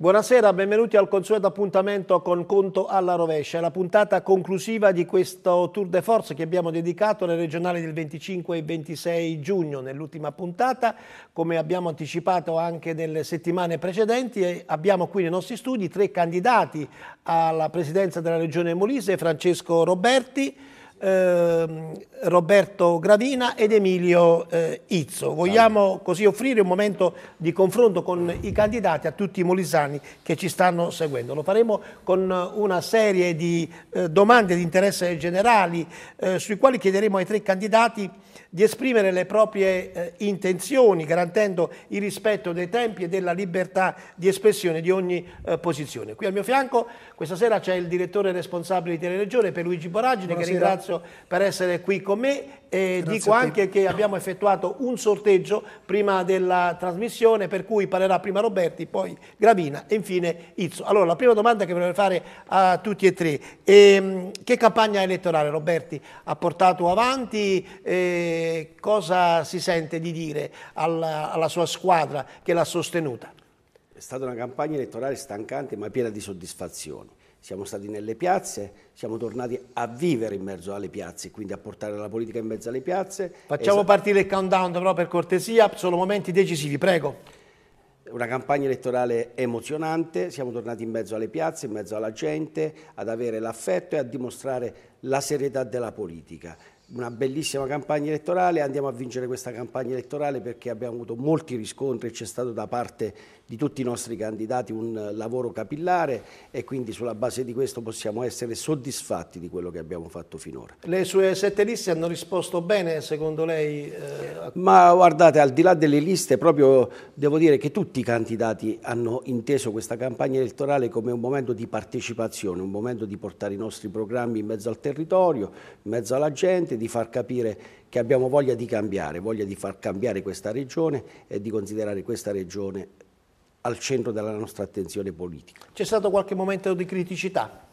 Buonasera, benvenuti al consueto appuntamento con Conto alla rovescia, la puntata conclusiva di questo tour de force che abbiamo dedicato alle regionali del 25 e 26 giugno. Nell'ultima puntata, come abbiamo anticipato anche nelle settimane precedenti, eh, abbiamo qui nei nostri studi tre candidati alla presidenza della regione Molise, Francesco Roberti, eh, Roberto Gravina ed Emilio eh, Izzo. Vogliamo così offrire un momento di confronto con i candidati a tutti i molisani che ci stanno seguendo. Lo faremo con una serie di eh, domande di interesse generali eh, sui quali chiederemo ai tre candidati di esprimere le proprie eh, intenzioni garantendo il rispetto dei tempi e della libertà di espressione di ogni eh, posizione. Qui al mio fianco questa sera c'è il direttore responsabile di Teleregione per Luigi Boragine che ringrazio ringrazio per essere qui con me e Grazie dico anche che abbiamo effettuato un sorteggio prima della trasmissione per cui parlerà prima Roberti, poi Gravina e infine Izzo. Allora la prima domanda che vorrei fare a tutti e tre, ehm, che campagna elettorale Roberti ha portato avanti, eh, cosa si sente di dire alla, alla sua squadra che l'ha sostenuta? È stata una campagna elettorale stancante ma piena di soddisfazioni siamo stati nelle piazze, siamo tornati a vivere in mezzo alle piazze, quindi a portare la politica in mezzo alle piazze. Facciamo Esa partire il countdown però per cortesia, sono momenti decisivi, prego. Una campagna elettorale emozionante, siamo tornati in mezzo alle piazze, in mezzo alla gente, ad avere l'affetto e a dimostrare la serietà della politica una bellissima campagna elettorale, andiamo a vincere questa campagna elettorale perché abbiamo avuto molti riscontri, c'è stato da parte di tutti i nostri candidati un lavoro capillare e quindi sulla base di questo possiamo essere soddisfatti di quello che abbiamo fatto finora. Le sue sette liste hanno risposto bene secondo lei? Eh... Ma guardate, al di là delle liste, proprio devo dire che tutti i candidati hanno inteso questa campagna elettorale come un momento di partecipazione, un momento di portare i nostri programmi in mezzo al territorio, in mezzo alla gente, di far capire che abbiamo voglia di cambiare, voglia di far cambiare questa regione e di considerare questa regione al centro della nostra attenzione politica. C'è stato qualche momento di criticità?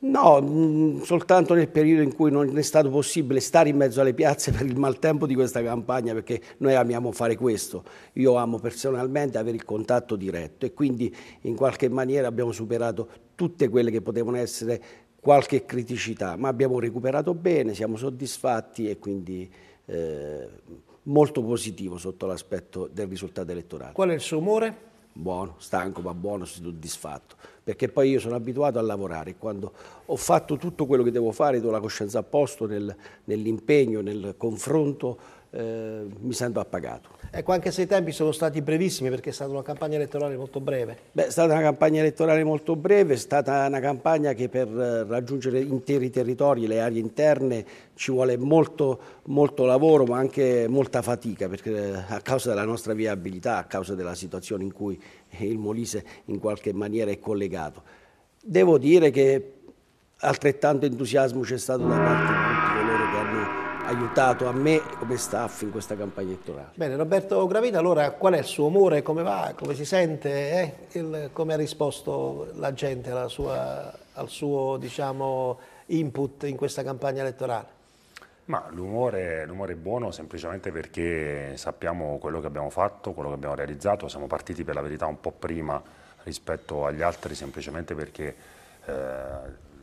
No, mh, mm, soltanto nel periodo in cui non è stato possibile stare in mezzo alle piazze per il maltempo di questa campagna, perché noi amiamo fare questo. Io amo personalmente avere il contatto diretto e quindi in qualche maniera abbiamo superato tutte quelle che potevano essere qualche criticità, ma abbiamo recuperato bene, siamo soddisfatti e quindi eh, molto positivo sotto l'aspetto del risultato elettorale. Qual è il suo umore? buono, stanco ma buono, soddisfatto, perché poi io sono abituato a lavorare, quando ho fatto tutto quello che devo fare, do la coscienza a posto nel, nell'impegno, nel confronto, eh, mi sento appagato. Ecco, anche se i tempi sono stati brevissimi perché è stata una campagna elettorale molto breve. Beh, è stata una campagna elettorale molto breve, è stata una campagna che per eh, raggiungere interi territori, le aree interne, ci vuole molto, molto lavoro ma anche molta fatica perché eh, a causa della nostra viabilità, a causa della situazione in cui il Molise in qualche maniera è collegato. Devo dire che altrettanto entusiasmo c'è stato da parte di tutti coloro aiutato a me come staff in questa campagna elettorale. Bene, Roberto Gravina, allora qual è il suo umore, come va, come si sente, eh? il, come ha risposto la gente la sua, al suo diciamo, input in questa campagna elettorale? Ma l'umore, è buono semplicemente perché sappiamo quello che abbiamo fatto, quello che abbiamo realizzato, siamo partiti per la verità un po' prima rispetto agli altri semplicemente perché eh,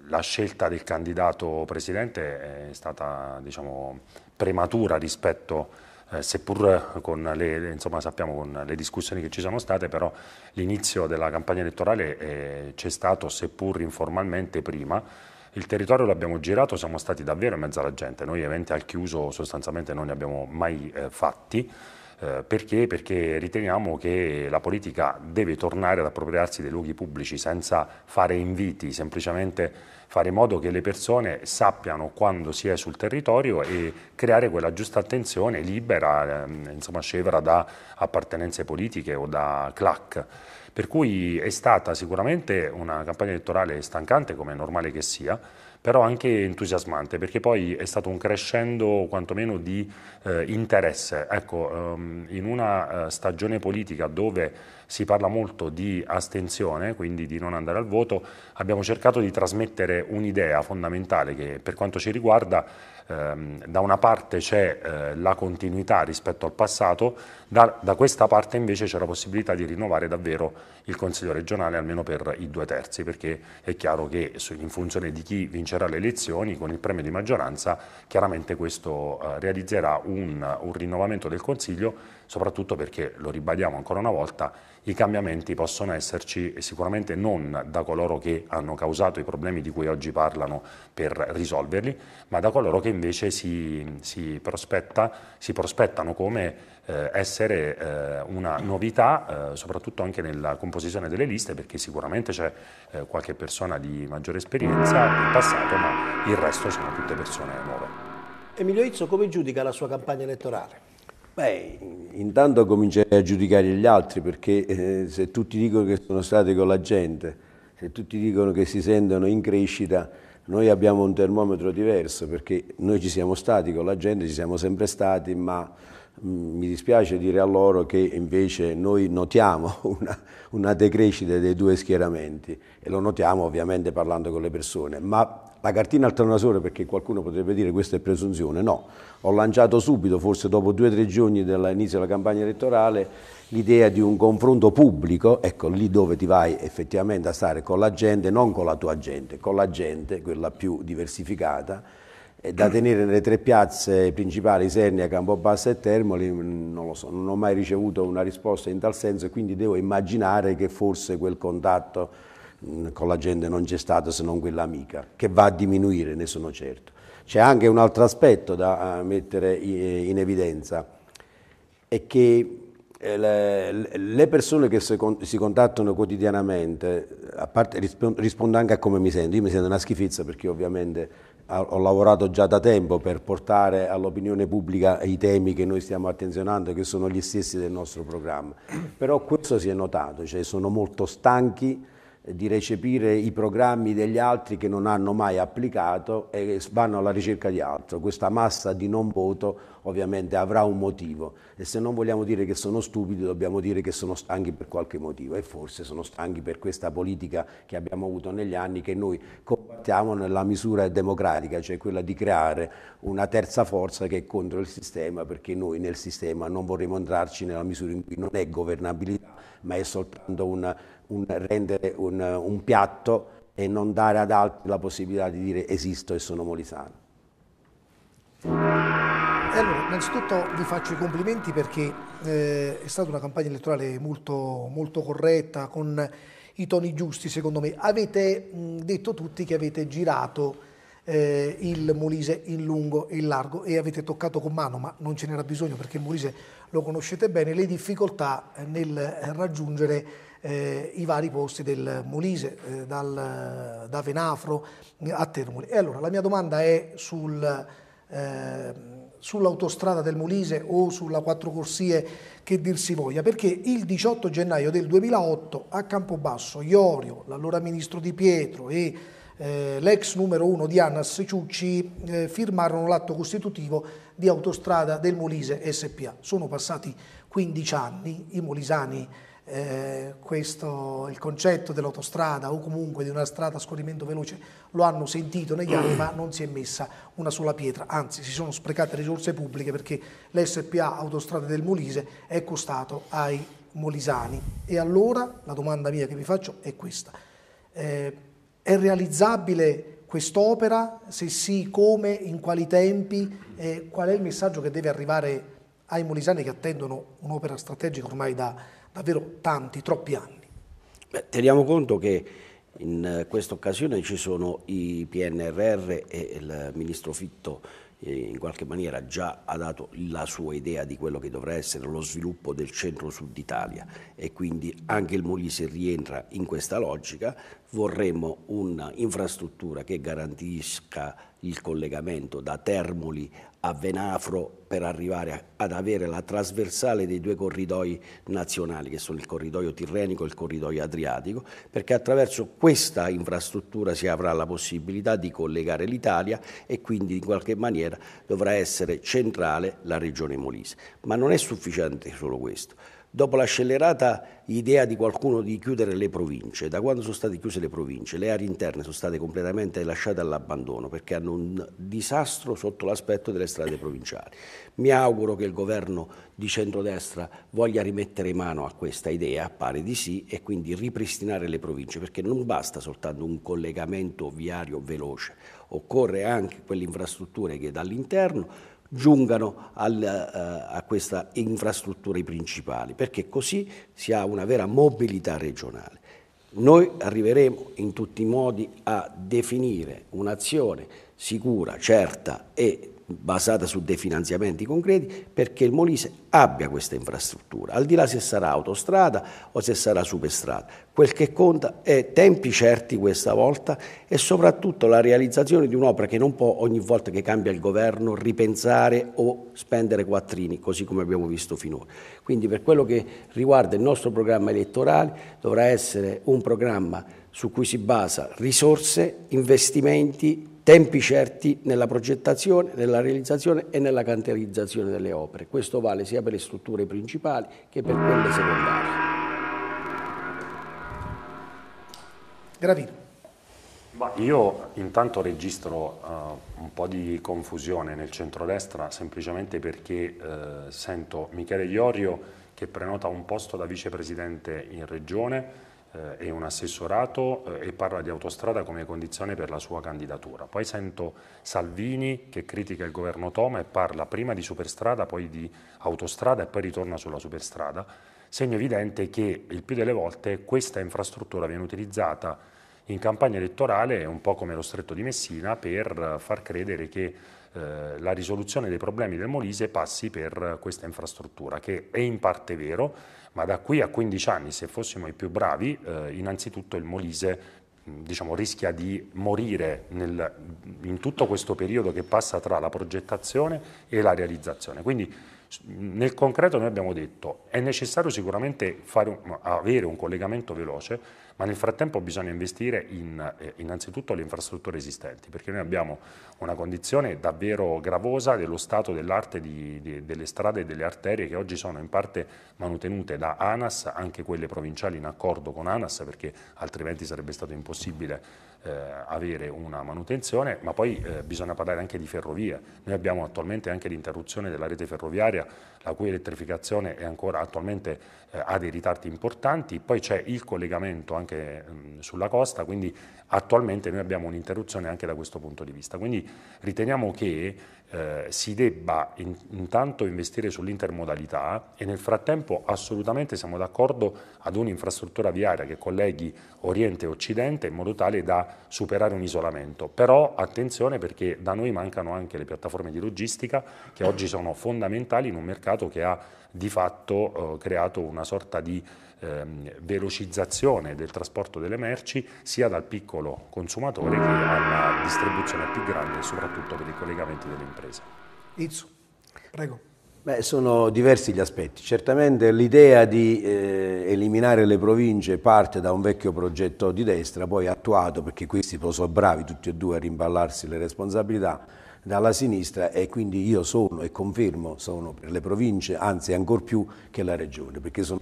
la scelta del candidato presidente è stata diciamo, prematura rispetto, eh, seppur con le, insomma, sappiamo, con le, discussioni che ci sono state, però l'inizio della campagna elettorale eh, c'è stato, seppur informalmente, prima. Il territorio l'abbiamo girato, siamo stati davvero in mezzo alla gente, noi eventi al chiuso sostanzialmente non ne abbiamo mai eh, fatti. Eh, perché? Perché riteniamo che la politica deve tornare ad appropriarsi dei luoghi pubblici senza fare inviti, semplicemente fare in modo che le persone sappiano quando si è sul territorio e creare quella giusta attenzione libera, ehm, insomma scevra da appartenenze politiche o da clac. Per cui è stata sicuramente una campagna elettorale stancante, come è normale che sia, però anche entusiasmante perché poi è stato un crescendo quantomeno di eh, interesse. Ecco, um, in una uh, stagione politica dove si parla molto di astensione, quindi di non andare al voto, abbiamo cercato di trasmettere un'idea fondamentale che per quanto ci riguarda Ehm, da una parte c'è eh, la continuità rispetto al passato, da, da questa parte invece c'è la possibilità di rinnovare davvero il Consiglio regionale almeno per i due terzi, perché è chiaro che in funzione di chi vincerà le elezioni con il premio di maggioranza chiaramente questo eh, realizzerà un, un rinnovamento del Consiglio, soprattutto perché, lo ribadiamo ancora una volta, i cambiamenti possono esserci e sicuramente non da coloro che hanno causato i problemi di cui oggi parlano per risolverli, ma da coloro che invece si, si, prospetta, si prospettano come eh, essere eh, una novità, eh, soprattutto anche nella composizione delle liste, perché sicuramente c'è eh, qualche persona di maggiore esperienza in passato, ma il resto sono tutte persone nuove. Emilio Izzo come giudica la sua campagna elettorale? Beh, intanto comincerei a giudicare gli altri perché eh, se tutti dicono che sono stati con la gente, se tutti dicono che si sentono in crescita, noi abbiamo un termometro diverso perché noi ci siamo stati con la gente, ci siamo sempre stati, ma mm, mi dispiace dire a loro che invece noi notiamo una, una, decrescita dei due schieramenti e lo notiamo ovviamente parlando con le persone, ma la cartina al tornasole perché qualcuno potrebbe dire questa è presunzione, no, ho lanciato subito, forse dopo due o tre giorni dall'inizio della campagna elettorale, l'idea di un confronto pubblico, ecco lì dove ti vai effettivamente a stare con la gente, non con la tua gente, con la gente, quella più diversificata, eh, da tenere nelle tre piazze principali, Sernia, Campobassa e Termoli, mm, non lo so, non ho mai ricevuto una risposta in tal senso e quindi devo immaginare che forse quel contatto con la gente non c'è stato se non quella amica, che va a diminuire, ne sono certo. C'è anche un altro aspetto da eh, mettere eh, in evidenza, è che eh, le persone che si contattano quotidianamente, parte, rispondo anche a come mi sento, io mi sento una schifezza perché ovviamente ho lavorato già da tempo per portare all'opinione pubblica i temi che noi stiamo attenzionando, che sono gli stessi del nostro programma, però questo si è notato, cioè sono molto stanchi di recepire i programmi degli altri che non hanno mai applicato e vanno alla ricerca di altro. Questa massa di non voto ovviamente avrà un motivo e se non vogliamo dire che sono stupidi dobbiamo dire che sono stanchi per qualche motivo e forse sono stanchi per questa politica che abbiamo avuto negli anni che noi combattiamo nella misura democratica, cioè quella di creare una terza forza che è contro il sistema perché noi nel sistema non vorremmo entrarci nella misura in cui non è governabilità ma è soltanto una un, rendere un, un piatto e non dare ad altri la possibilità di dire esisto e sono molisano. Allora, innanzitutto vi faccio i complimenti perché eh, è stata una campagna elettorale molto, molto, corretta, con i toni giusti secondo me. Avete mh, detto tutti che avete girato eh, il Molise in lungo e in largo e avete toccato con mano, ma non ce n'era bisogno perché Molise lo conoscete bene, le difficoltà eh, nel raggiungere eh, i vari posti del Molise, eh, dal, da Venafro a Termoli. E allora la mia domanda è sul, eh, sull'autostrada del Molise o sulla quattro corsie che dir si voglia, perché il 18 gennaio del 2008 a Campobasso Iorio, l'allora ministro Di Pietro e eh, l'ex numero uno di Anas Ciucci eh, firmarono l'atto costitutivo di Autostrada del Molise SPA. Sono passati 15 anni, i molisani eh, questo, il concetto dell'autostrada o comunque di una strada a scorrimento veloce lo hanno sentito negli anni ma non si è messa una sola pietra, anzi si sono sprecate risorse pubbliche perché l'SPA Autostrade del Molise è costato ai molisani. E allora la domanda mia che vi faccio è questa, eh, è realizzabile quest'opera? Se sì, come, in quali tempi? Eh, qual è il messaggio che deve arrivare ai molisani che attendono un'opera strategica ormai da davvero tanti, troppi anni. Beh, teniamo conto che in eh, questa occasione ci sono i PNRR e il ministro Fitto eh, in qualche maniera già ha dato la sua idea di quello che dovrà essere lo sviluppo del centro-sud Italia e quindi anche il Molise rientra in questa logica. Vorremmo un'infrastruttura che garantisca il collegamento da Termoli a Venafro per arrivare ad avere la trasversale dei due corridoi nazionali, che sono il corridoio tirrenico e il corridoio adriatico, perché attraverso questa infrastruttura si avrà la possibilità di collegare l'Italia e quindi in qualche maniera dovrà essere centrale la regione Molise. Ma non è sufficiente solo questo dopo la scellerata idea di qualcuno di chiudere le province, da quando sono state chiuse le province, le aree interne sono state completamente lasciate all'abbandono perché hanno un disastro sotto l'aspetto delle strade provinciali. Mi auguro che il governo di centrodestra voglia rimettere mano a questa idea, pare di sì, e quindi ripristinare le province, perché non basta soltanto un collegamento viario veloce, occorre anche quelle infrastrutture che dall'interno giungano al, eh, a queste infrastrutture principali, perché così si ha una vera mobilità regionale. Noi arriveremo in tutti i modi a definire un'azione sicura, certa e basata su dei finanziamenti concreti perché il Molise abbia questa infrastruttura, al di là se sarà autostrada o se sarà superstrada. Quel che conta è tempi certi questa volta e soprattutto la realizzazione di un'opera che non può ogni volta che cambia il governo ripensare o spendere quattrini, così come abbiamo visto finora. Quindi per quello che riguarda il nostro programma elettorale dovrà essere un programma su cui si basa risorse, investimenti tempi certi nella progettazione, nella realizzazione e nella canterizzazione delle opere. Questo vale sia per le strutture principali che per quelle secondarie. Gravino. Ma io intanto registro uh, un po' di confusione nel centrodestra semplicemente perché uh, sento Michele Iorio che prenota un posto da vicepresidente in regione, e eh, un assessorato eh, e parla di autostrada come condizione per la sua candidatura. Poi sento Salvini che critica il governo Toma e parla prima di superstrada, poi di autostrada e poi ritorna sulla superstrada. Segno evidente che il più delle volte questa infrastruttura viene utilizzata in campagna elettorale, un po' come lo stretto di Messina, per far credere che eh, la risoluzione dei problemi del Molise passi per questa infrastruttura, che è in parte vero, ma da qui a 15 anni, se fossimo i più bravi, eh, innanzitutto il Molise diciamo, rischia di morire nel, in tutto questo periodo che passa tra la progettazione e la realizzazione. Quindi nel concreto noi abbiamo detto che è necessario sicuramente un, avere un collegamento veloce, ma nel frattempo bisogna investire in, eh, innanzitutto le infrastrutture esistenti, perché noi abbiamo una condizione davvero gravosa dello stato dell'arte di, di, delle strade e delle arterie che oggi sono in parte manutenute da ANAS, anche quelle provinciali in accordo con ANAS, perché altrimenti sarebbe stato impossibile eh, avere una manutenzione, ma poi eh, bisogna parlare anche di ferrovie. Noi abbiamo attualmente anche l'interruzione della rete ferroviaria, la cui elettrificazione ancora, attualmente eh, ha dei ritardi importanti, poi c'è il collegamento anche mh, mm, sulla costa, quindi attualmente noi abbiamo un'interruzione anche da questo punto di vista. Quindi riteniamo che eh, si debba in, intanto investire sull'intermodalità e nel frattempo assolutamente siamo d'accordo ad un'infrastruttura viaria che colleghi Oriente e Occidente in modo tale da superare un isolamento. Però attenzione perché da noi mancano anche le piattaforme di logistica che oggi sono fondamentali in un mercato che ha di fatto eh, creato una sorta di ehm, velocizzazione del trasporto delle merci sia dal piccolo consumatore che alla distribuzione più grande soprattutto per i collegamenti delle imprese. Izzo, prego. Beh, sono diversi gli aspetti. Certamente l'idea di eh, eliminare le province parte da un vecchio progetto di destra, poi attuato, perché questi sono bravi tutti e due a rimballarsi le responsabilità, dalla sinistra e quindi io sono e confermo sono per le province, anzi ancor più che la regione, perché sono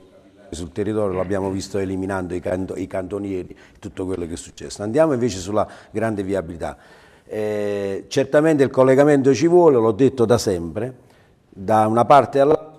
sul territorio, l'abbiamo visto eliminando i, canto, i cantonieri, tutto quello che è successo. Andiamo invece sulla grande viabilità. Eh, certamente il collegamento ci vuole, l'ho detto da sempre, da una parte all'altra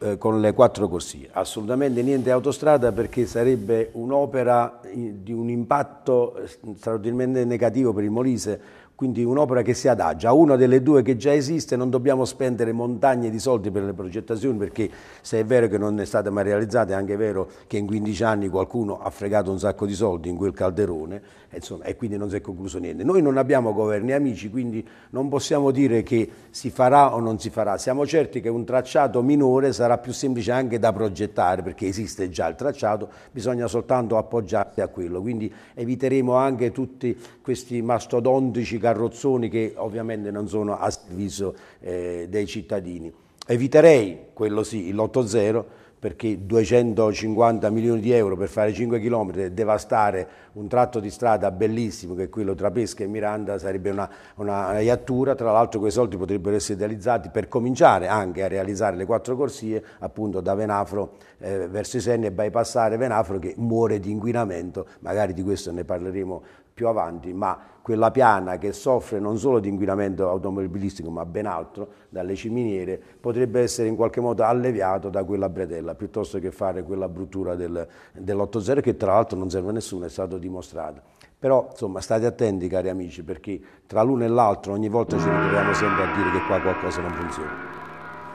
eh, con le quattro corsie. Assolutamente niente autostrada perché sarebbe un'opera eh, di un impatto eh, straordinariamente negativo per il Molise quindi un'opera che si adagia, a una delle due che già esiste, non dobbiamo spendere montagne di soldi per le progettazioni perché se è vero che non è stata mai realizzata è anche vero che in 15 anni qualcuno ha fregato un sacco di soldi in quel calderone e, insomma, e quindi non si è concluso niente. Noi non abbiamo governi amici, quindi non possiamo dire che si farà o non si farà, siamo certi che un tracciato minore sarà più semplice anche da progettare perché esiste già il tracciato, bisogna soltanto appoggiarsi a quello, quindi eviteremo anche tutti questi mastodontici carrozzoni che ovviamente non sono a servizio eh, dei cittadini. Eviterei, quello sì, l'8-0 perché 250 milioni di euro per fare 5 km e devastare un tratto di strada bellissimo che è quello tra Pesca e Miranda sarebbe una, una, iattura, tra l'altro quei soldi potrebbero essere idealizzati per cominciare anche a realizzare le quattro corsie appunto da Venafro eh, verso Isenni e bypassare Venafro che muore di inquinamento, magari di questo ne parleremo più avanti, ma quella piana che soffre non solo di inquinamento automobilistico ma ben altro, dalle ciminiere, potrebbe essere in qualche modo alleviato da quella bretella, piuttosto che fare quella bruttura del, dell'80 che tra l'altro non serve a nessuno, è stato dimostrato. Però insomma state attenti cari amici perché tra l'uno e l'altro ogni volta ci ritroviamo sempre a dire che qua qualcosa non funziona.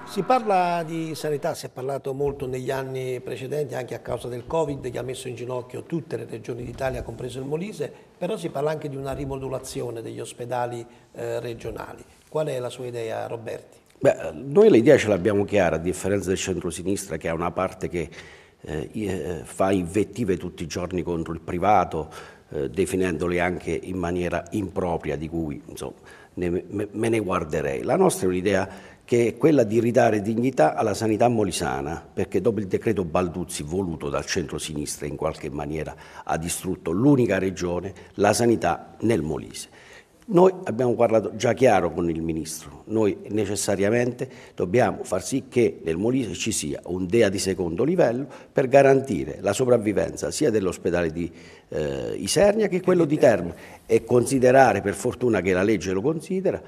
Si parla di sanità, si è parlato molto negli anni precedenti anche a causa del Covid che ha messo in ginocchio tutte le regioni d'Italia, compreso il Molise però si parla anche di una rimodulazione degli ospedali eh, regionali. Qual è la sua idea Roberti? Beh, noi l'idea ce l'abbiamo chiara, a differenza del centro-sinistra che è una parte che eh, eh fa invettive tutti i giorni contro il privato, eh, definendole anche in maniera impropria, di cui insomma, ne, me, me ne guarderei. La nostra è un'idea che è quella di ridare dignità alla sanità molisana, perché dopo il decreto Balduzzi voluto dal centro-sinistra in qualche maniera ha distrutto l'unica regione, la sanità nel Molise. Noi abbiamo parlato già chiaro con il Ministro, noi necessariamente dobbiamo far sì che nel Molise ci sia un DEA di secondo livello per garantire la sopravvivenza sia dell'ospedale di eh, Isernia che quello di Termo e considerare, per fortuna che la legge lo considera,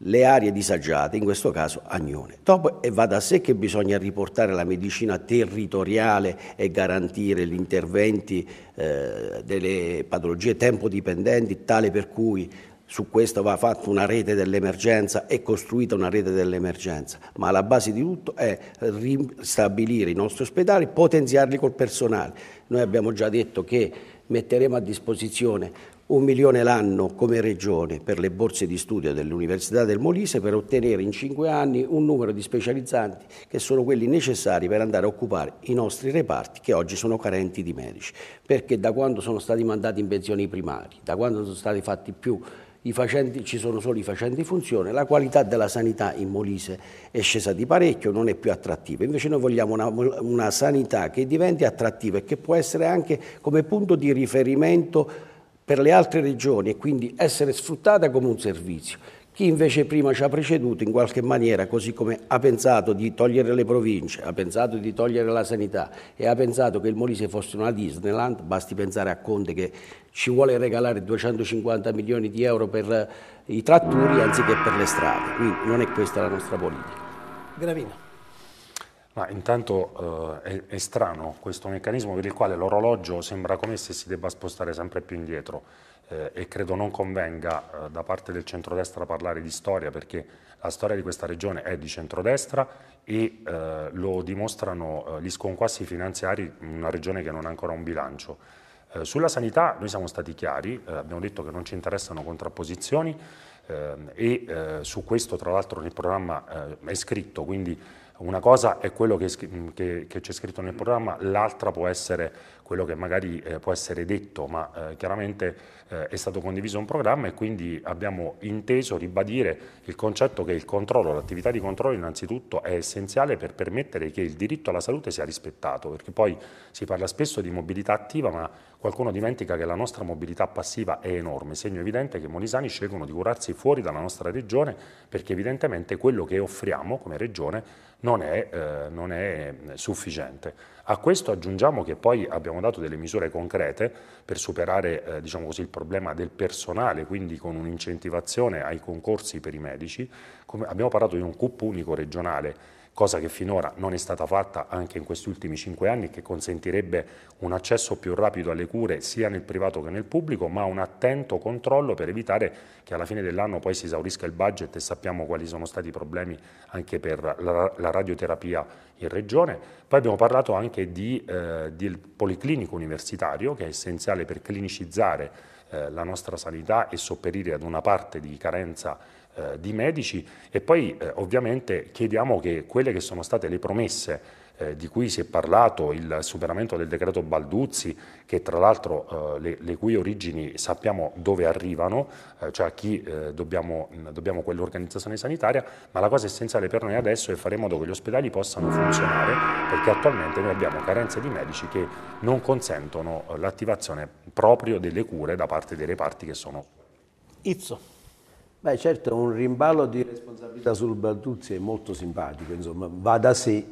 le aree disagiate, in questo caso Agnone. Dopo va da sé che bisogna riportare la medicina territoriale e garantire gli interventi eh, delle patologie tempo dipendenti, tale per cui su questo va fatta una rete dell'emergenza e costruita una rete dell'emergenza, ma la base di tutto è ristabilire i nostri ospedali, potenziarli col personale. Noi abbiamo già detto che metteremo a disposizione un milione l'anno come regione per le borse di studio dell'Università del Molise per ottenere in cinque anni un numero di specializzanti che sono quelli necessari per andare a occupare i nostri reparti che oggi sono carenti di medici, perché da quando sono stati mandati in pensione i primari, da quando sono stati fatti più Facenti, ci sono solo i facenti funzione, la qualità della sanità in Molise è scesa di parecchio, non è più attrattiva. Invece noi vogliamo una, una sanità che diventi attrattiva e che può essere anche come punto di riferimento per le altre regioni e quindi essere sfruttata come un servizio. Chi invece prima ci ha preceduto in qualche maniera, così come ha pensato di togliere le province, ha pensato di togliere la sanità e ha pensato che il Molise fosse una Disneyland, basti pensare a Conte che ci vuole regalare 250 milioni di euro per eh, i tratturi anziché per le strade. Quindi non è questa la nostra politica. Gravina. Ma intanto eh, è, è, strano questo meccanismo per il quale l'orologio sembra come se si debba spostare sempre più indietro eh, e credo non convenga eh, da parte del centrodestra parlare di storia perché la storia di questa regione è di centrodestra e eh, lo dimostrano eh, gli sconquassi finanziari in una regione che non ha ancora un bilancio. Eh, sulla sanità noi siamo stati chiari, abbiamo detto che non ci interessano contrapposizioni ehm, e su questo tra l'altro nel programma è scritto, quindi una cosa è quello che, che, che c'è scritto nel programma, l'altra può essere quello che magari eh, può essere detto, ma eh, chiaramente eh, è stato condiviso un programma e quindi abbiamo inteso ribadire il concetto che il controllo, l'attività di controllo innanzitutto è essenziale per permettere che il diritto alla salute sia rispettato, perché poi si parla spesso di mobilità attiva, ma qualcuno dimentica che la nostra mobilità passiva è enorme, segno evidente che i molisani scelgono di curarsi fuori dalla nostra regione perché evidentemente quello che offriamo come regione non è, eh, non è mm, sufficiente. A questo aggiungiamo che poi abbiamo dato delle misure concrete per superare eh, diciamo così, il problema del personale, quindi con un'incentivazione ai concorsi per i medici. Come abbiamo parlato di un CUP unico regionale cosa che finora non è stata fatta anche in questi ultimi cinque anni e che consentirebbe un accesso più rapido alle cure sia nel privato che nel pubblico, ma un attento controllo per evitare che alla fine dell'anno poi si esaurisca il budget e sappiamo quali sono stati i problemi anche per la, la radioterapia in regione. Poi abbiamo parlato anche di, eh, del policlinico universitario che è essenziale per clinicizzare eh, la nostra sanità e sopperire ad una parte di carenza eh, di medici e poi eh, ovviamente chiediamo che quelle che sono state le promesse eh, di cui si è parlato, il superamento del decreto Balduzzi, che tra l'altro eh, le, le, cui origini sappiamo dove arrivano, eh, cioè a chi eh, dobbiamo, dobbiamo quell'organizzazione sanitaria, ma la cosa essenziale per noi adesso è fare in modo che gli ospedali possano funzionare, perché attualmente noi abbiamo carenze di medici che non consentono eh, l'attivazione proprio delle cure da parte dei reparti che sono... Izzo. Beh certo, un rimballo di responsabilità sul Balduzzi è molto simpatico, insomma, va da sé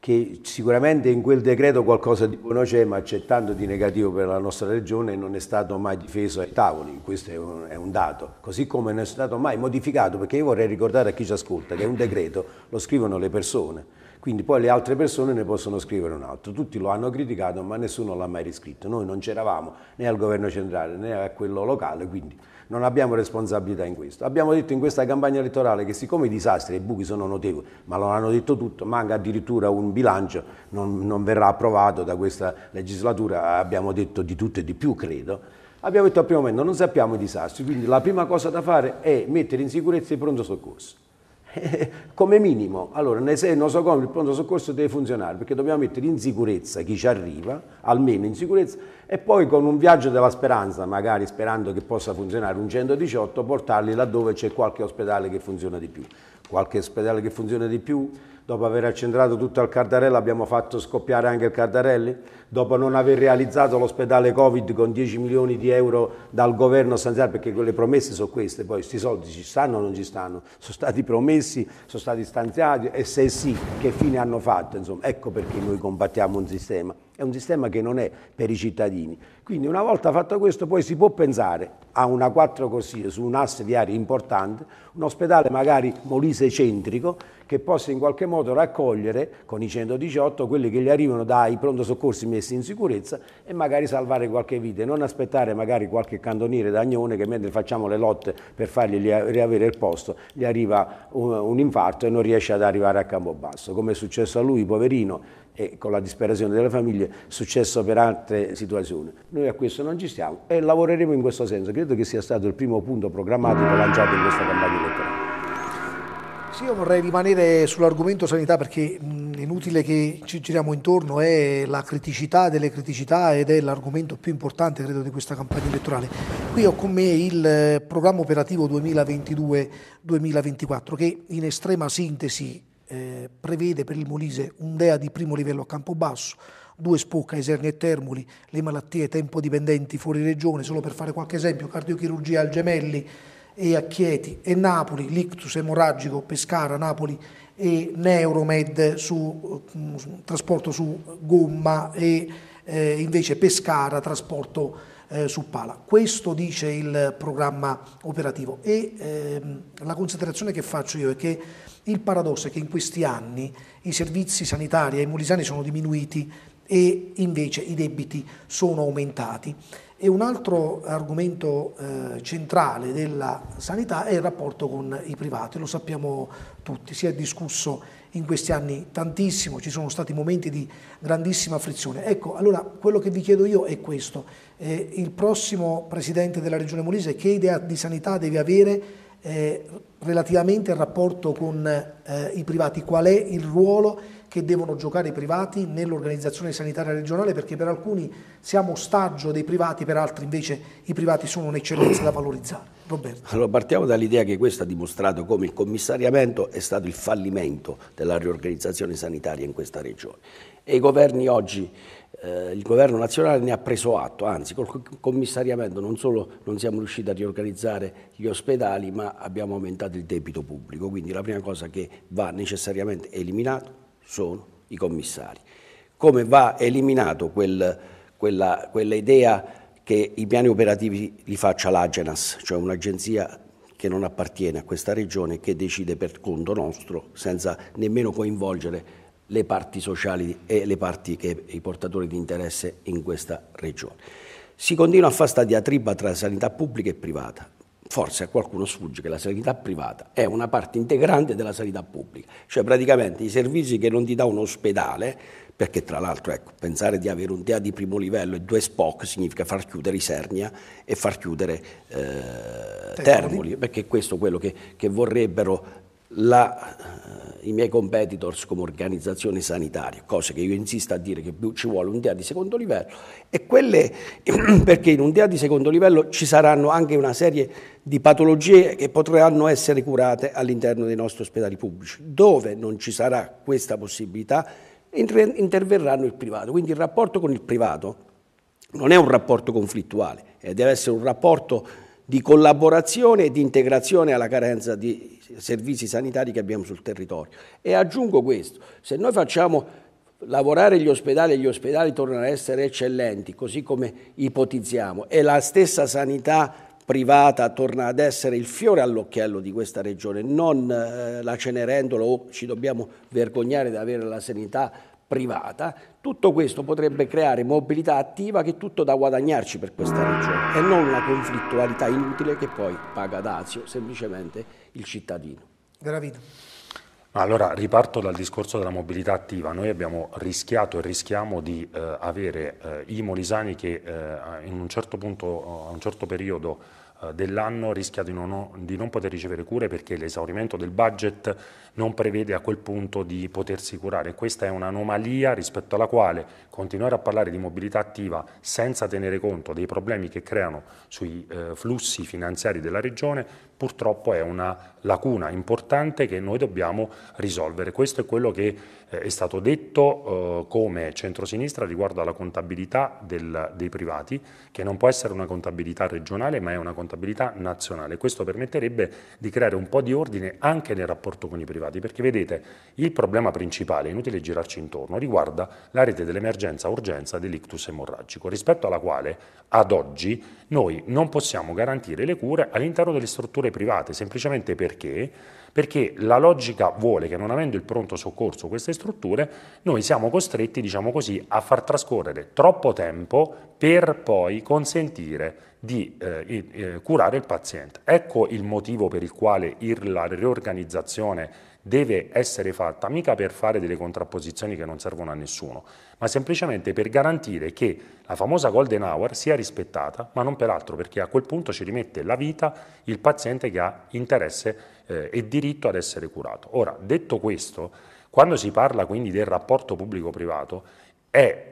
che sicuramente in quel decreto qualcosa di buono c'è, ma c'è tanto di negativo per la nostra regione e non è stato mai difeso ai tavoli, questo è un, è un, dato, così come non è stato mai modificato, perché io vorrei ricordare a chi ci ascolta che un decreto lo scrivono le persone, quindi poi le altre persone ne possono scrivere un altro, tutti lo hanno criticato ma nessuno l'ha mai riscritto, noi non c'eravamo né al governo centrale né a quello locale, quindi non abbiamo responsabilità in questo. Abbiamo detto in questa campagna elettorale che siccome i disastri e i buchi sono notevoli, ma lo hanno detto tutto, manca addirittura un bilancio, non, non verrà approvato da questa legislatura, abbiamo detto di tutto e di più credo, Abbiamo detto al primo momento non sappiamo i disastri, quindi la prima cosa da fare è mettere in sicurezza il pronto soccorso. Eh, come minimo, allora, nel sei il pronto soccorso deve funzionare perché dobbiamo mettere in sicurezza chi ci arriva, almeno in sicurezza, e poi con un viaggio della speranza, magari sperando che possa funzionare un 118, portarli laddove c'è qualche ospedale che funziona di più. Qualche ospedale che funziona di più, dopo aver accentrato tutto al Cardarello abbiamo fatto scoppiare anche il Cardarelli, dopo non aver realizzato l'ospedale Covid con 10 milioni di euro dal governo sanitario, perché quelle promesse sono queste, poi questi soldi ci stanno o non ci stanno, sono stati promessi, sono stati stanziati e se sì, che fine hanno fatto? Insomma, ecco perché noi combattiamo un sistema, è un sistema che non è per i cittadini. Quindi una volta fatto questo poi si può pensare a una quattro così su un asse viario importante, un ospedale magari molise centrico che possa in qualche modo raccogliere con i 118 quelli che gli arrivano dai pronto soccorsi stessi in sicurezza e magari salvare qualche vita e non aspettare magari qualche cantoniere d'agnone che mentre facciamo le lotte per fargli riavere il posto gli arriva un, infarto e non riesce ad arrivare a campo basso, come è successo a lui, poverino, e con la disperazione delle famiglie è successo per altre situazioni. Noi a questo non ci stiamo e lavoreremo in questo senso. Credo che sia stato il primo punto programmatico lanciato in questa campagna elettorale. Sì, io vorrei rimanere sull'argomento sanità perché mh, inutile che ci giriamo intorno, è la criticità delle criticità ed è l'argomento più importante credo di questa campagna elettorale. Qui ho con me il eh, programma operativo 2022-2024 che in estrema sintesi eh, prevede per il Molise un DEA di primo livello a campo basso, due spocca, eserni e Termoli, le malattie tempo dipendenti fuori regione, solo per fare qualche esempio, cardiochirurgia al Gemelli, e a Chieti e Napoli, l'ictus emorragico Pescara, Napoli e Neuromed mm, su trasporto su gomma e eh, invece Pescara trasporto eh, su pala. Questo dice il programma operativo e ehm, la considerazione che faccio io è che il paradosso è che in questi anni i servizi sanitari ai molisani sono diminuiti e invece i debiti sono aumentati e un altro argomento eh, centrale della sanità è il rapporto con i privati, lo sappiamo tutti, si è discusso in questi anni tantissimo, ci sono stati momenti di grandissima frizione. Ecco, allora quello che vi chiedo io è questo, eh, il prossimo Presidente della Regione Molise che idea di sanità deve avere eh, relativamente al rapporto con eh, i privati, qual è il ruolo che devono giocare i privati nell'organizzazione sanitaria regionale, perché per alcuni siamo ostaggio dei privati, per altri invece i privati sono un'eccellenza da valorizzare. Roberto. Allora partiamo dall'idea che questo ha dimostrato come il commissariamento è stato il fallimento della riorganizzazione sanitaria in questa regione e i governi oggi eh, il governo nazionale ne ha preso atto, anzi col commissariamento non solo non siamo riusciti a riorganizzare gli ospedali ma abbiamo aumentato il debito pubblico, quindi la prima cosa che va necessariamente eliminato sono i commissari. Come va eliminato quel, quella, quella idea che i piani operativi li faccia l'Agenas, cioè un'agenzia che non appartiene a questa regione che decide per conto nostro senza nemmeno coinvolgere le parti sociali e le parti che i portatori di interesse in questa regione. Si continua a fare questa diatriba tra sanità pubblica e privata. Forse a qualcuno sfugge che la sanità privata è una parte integrante della sanità pubblica, cioè praticamente i servizi che non ti dà un ospedale, perché tra l'altro ecco, pensare di avere un TEA di primo livello e due SPOC significa far chiudere Isernia e far chiudere eh, Termoli, perché questo è quello che, che vorrebbero la, eh, i miei competitors come organizzazione sanitaria, cose che io insisto a dire che ci vuole un DEA di secondo livello, e quelle, perché in un DEA di secondo livello ci saranno anche una serie di patologie che potranno essere curate all'interno dei nostri ospedali pubblici. Dove non ci sarà questa possibilità, interverranno il privato. Quindi il rapporto con il privato non è un rapporto conflittuale, eh, deve essere un rapporto di collaborazione e di integrazione alla carenza di servizi sanitari che abbiamo sul territorio. E aggiungo questo, se noi facciamo lavorare gli ospedali e gli ospedali tornano ad essere eccellenti, così come ipotizziamo, e la stessa sanità privata torna ad essere il fiore all'occhiello di questa regione, non eh, la Cenerentola o ci dobbiamo vergognare di avere la sanità privata, tutto questo potrebbe creare mobilità attiva che è tutto da guadagnarci per questa regione e non una conflittualità inutile che poi paga dazio semplicemente il cittadino. Gravino. Allora riparto dal discorso della mobilità attiva. Noi abbiamo rischiato e rischiamo di eh, avere eh, i molisani che eh, in un certo punto, a eh, un certo periodo eh, dell'anno rischiano di, di non, poter ricevere cure perché l'esaurimento del budget non prevede a quel punto di potersi curare. Questa è un'anomalia rispetto alla quale continuare a parlare di mobilità attiva senza tenere conto dei problemi che creano sui eh, flussi finanziari della Regione purtroppo è una lacuna importante che noi dobbiamo risolvere. Questo è quello che eh, è stato detto eh, come centrosinistra riguardo alla contabilità del, dei privati, che non può essere una contabilità regionale ma è una contabilità nazionale. Questo permetterebbe di creare un po' di ordine anche nel rapporto con i privati privati, perché vedete, il problema principale, inutile girarci intorno, riguarda la rete dell'emergenza-urgenza dell'ictus emorragico, rispetto alla quale ad oggi noi non possiamo garantire le cure all'interno delle strutture private, semplicemente perché? Perché la logica vuole che non avendo il pronto soccorso queste strutture, noi siamo costretti, diciamo così, a far trascorrere troppo tempo per poi consentire di eh, eh, curare il paziente. Ecco il motivo per il quale la riorganizzazione deve essere fatta mica per fare delle contrapposizioni che non servono a nessuno, ma semplicemente per garantire che la famosa golden hour sia rispettata, ma non per altro, perché a quel punto ci rimette la vita il paziente che ha interesse eh, e diritto ad essere curato. Ora, detto questo, quando si parla quindi del rapporto pubblico-privato, è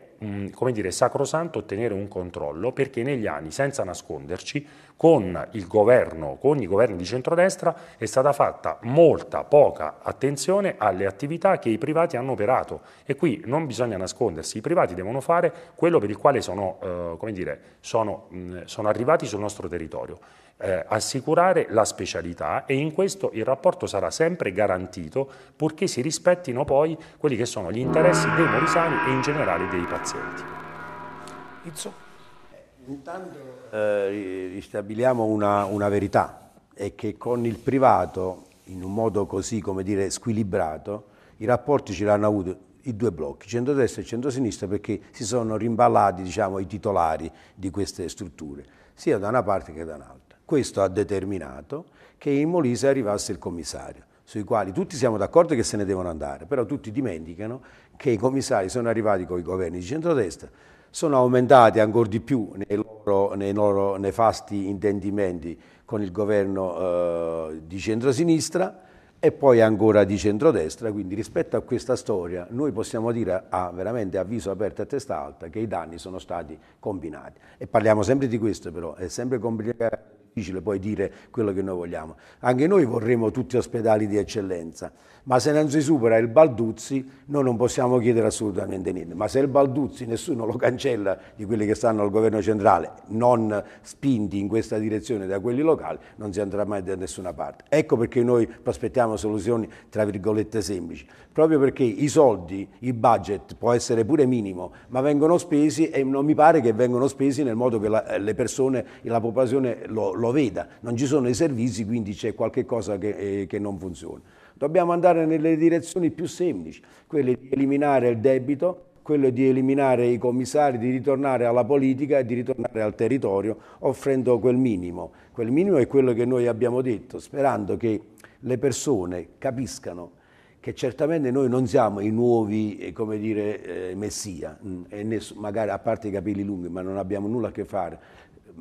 come dire, sacrosanto ottenere un controllo perché negli anni, senza nasconderci, con il governo, con i governi di centrodestra è stata fatta molta poca attenzione alle attività che i privati hanno operato e qui non bisogna nascondersi, i privati devono fare quello per il quale sono, eh, come dire, sono, mh, sono arrivati sul nostro territorio eh, assicurare la specialità e in questo il rapporto sarà sempre garantito purché si rispettino poi quelli che sono gli interessi dei morisani e in generale dei pazienti. Izzo? Intanto eh, ristabiliamo una, una verità, è che con il privato, in un modo così come dire squilibrato, i rapporti ce l'hanno avuto i due blocchi, centrodestra e centrosinistra, perché si sono rimballati diciamo, i titolari di queste strutture, sia da una parte che da un'altra. Questo ha determinato che in Molise arrivasse il commissario, sui quali tutti siamo d'accordo che se ne devono andare, però tutti dimenticano che i commissari sono arrivati con i governi di centrodestra, sono aumentati ancora di più nei loro, nei loro nefasti intendimenti con il governo eh, di centrosinistra e poi ancora di centrodestra, quindi rispetto a questa storia noi possiamo dire ah, veramente a viso aperto e a testa alta che i danni sono stati combinati. E parliamo sempre di questo però, è sempre complicato difficile poi dire quello che noi vogliamo. Anche noi vorremmo tutti ospedali di eccellenza, ma se non si supera il Balduzzi noi non possiamo chiedere assolutamente niente, ma se il Balduzzi nessuno lo cancella di quelli che stanno al governo centrale, non spinti in questa direzione da quelli locali, non si andrà mai da nessuna parte. Ecco perché noi prospettiamo soluzioni tra virgolette semplici, proprio perché i soldi, il budget può essere pure minimo, ma vengono spesi e non mi pare che vengano spesi nel modo che la, eh, le persone, e la popolazione lo, lo, veda, non ci sono i servizi, quindi c'è qualche cosa che, eh, che non funziona. Dobbiamo andare nelle direzioni più semplici, quelle di eliminare il debito, quello di eliminare i commissari, di ritornare alla politica e di ritornare al territorio offrendo quel minimo. Quel minimo è quello che noi abbiamo detto, sperando che le persone capiscano che certamente noi non siamo i nuovi, eh, come dire, eh, messia, mm, magari a parte i capelli lunghi, ma non abbiamo nulla a che fare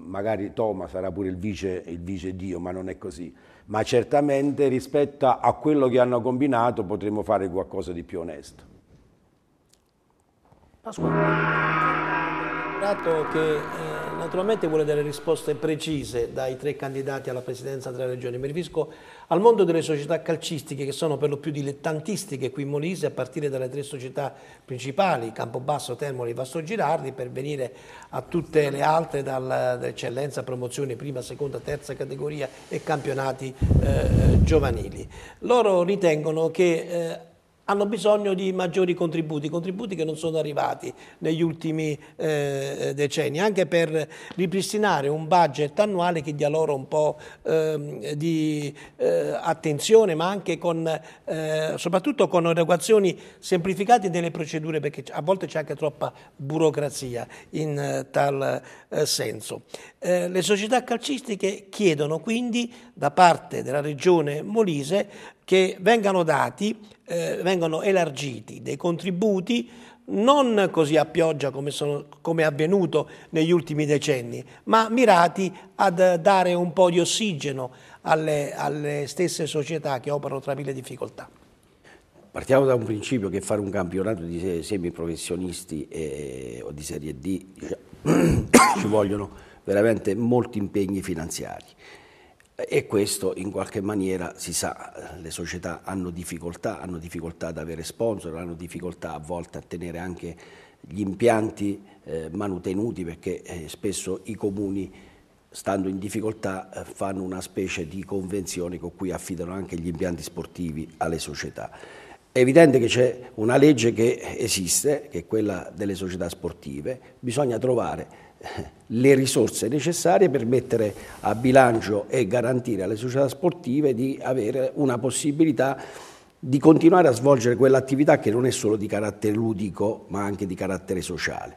magari Toma sarà pure il vice, il vice Dio, ma non è così. Ma certamente rispetto a quello che hanno combinato potremmo fare qualcosa di più onesto. Pasquale, dato che... Eh naturalmente vuole delle risposte precise dai tre candidati alla presidenza della regione. Mi riferisco al mondo delle società calcistiche che sono per lo più dilettantistiche qui in Molise a partire dalle tre società principali, Campobasso, Termoli e Vasto Girardi per venire a tutte le altre dall'eccellenza, promozione prima, seconda, terza categoria e campionati eh, giovanili. Loro ritengono che eh, hanno bisogno di maggiori contributi, contributi che non sono arrivati negli ultimi eh, decenni, anche per ripristinare un budget annuale che dia loro un po' eh, di eh, attenzione, ma anche con, eh, soprattutto con erogazioni semplificate delle procedure, perché a volte c'è anche troppa burocrazia in eh, tal eh, senso. le società calcistiche chiedono quindi da parte della Regione Molise che vengano dati eh, vengono elargiti dei contributi non così a pioggia come, sono, come, è avvenuto negli ultimi decenni, ma mirati ad dare un po' di ossigeno alle, alle stesse società che operano tra mille difficoltà. Partiamo da un principio che fare un campionato di semiprofessionisti eh, o di Serie D diciamo, ci vogliono veramente molti impegni finanziari. E questo in qualche maniera si sa, eh, le società hanno difficoltà, hanno difficoltà ad avere sponsor, hanno difficoltà a volte a tenere anche gli impianti eh, manutenuti perché eh, spesso i comuni stando in difficoltà eh, fanno una specie di convenzione con cui affidano anche gli impianti sportivi alle società. È evidente che c'è una legge che esiste, che è quella delle società sportive, bisogna trovare le risorse necessarie per mettere a bilancio e garantire alle società sportive di avere una possibilità di continuare a svolgere quell'attività che non è solo di carattere ludico ma anche di carattere sociale.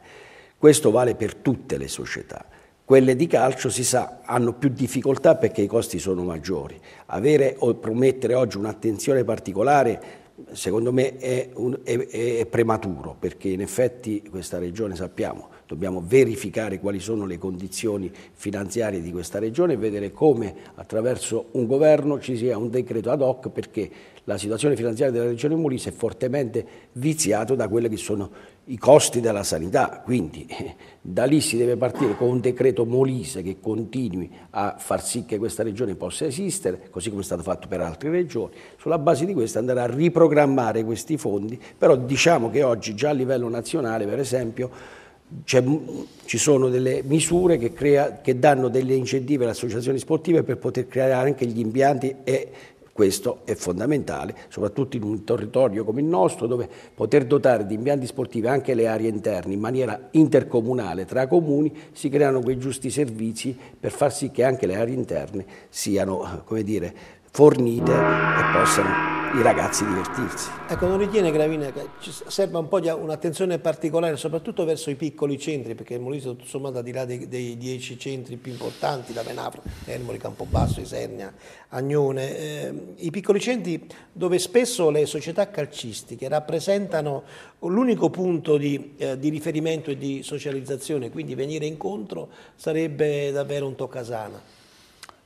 Questo vale per tutte le società. Quelle di calcio si sa hanno più difficoltà perché i costi sono maggiori. Avere o promettere oggi un'attenzione particolare secondo me è, un, è, è prematuro perché in effetti questa regione sappiamo dobbiamo verificare quali sono le condizioni finanziarie di questa regione e vedere come attraverso un governo ci sia un decreto ad hoc perché la situazione finanziaria della regione Molise è fortemente viziata da quelli che sono i costi della sanità, quindi eh, da lì si deve partire con un decreto Molise che continui a far sì che questa regione possa esistere, così come è stato fatto per altre regioni, sulla base di questo andare a riprogrammare questi fondi, però diciamo che oggi già a livello nazionale per esempio ci sono delle misure che, crea, che danno degli incentivi alle associazioni sportive per poter creare anche gli impianti e questo è fondamentale, soprattutto in un territorio come il nostro, dove poter dotare di impianti sportivi anche le aree interne in maniera intercomunale tra comuni, si creano quei giusti servizi per far sì che anche le aree interne siano, come dire, fornite e possano i ragazzi divertirsi. Ecco, non ritiene Gravina che ci serva un po' di un'attenzione particolare, soprattutto verso i piccoli centri, perché il Molise, tutto sommato, al di là dei, dei dieci centri più importanti, da Venafro, Ermoli, Campobasso, Isernia, Agnone, eh, i piccoli centri dove spesso le società calcistiche rappresentano l'unico punto di, eh, di riferimento e di socializzazione, quindi venire incontro sarebbe davvero un toccasana.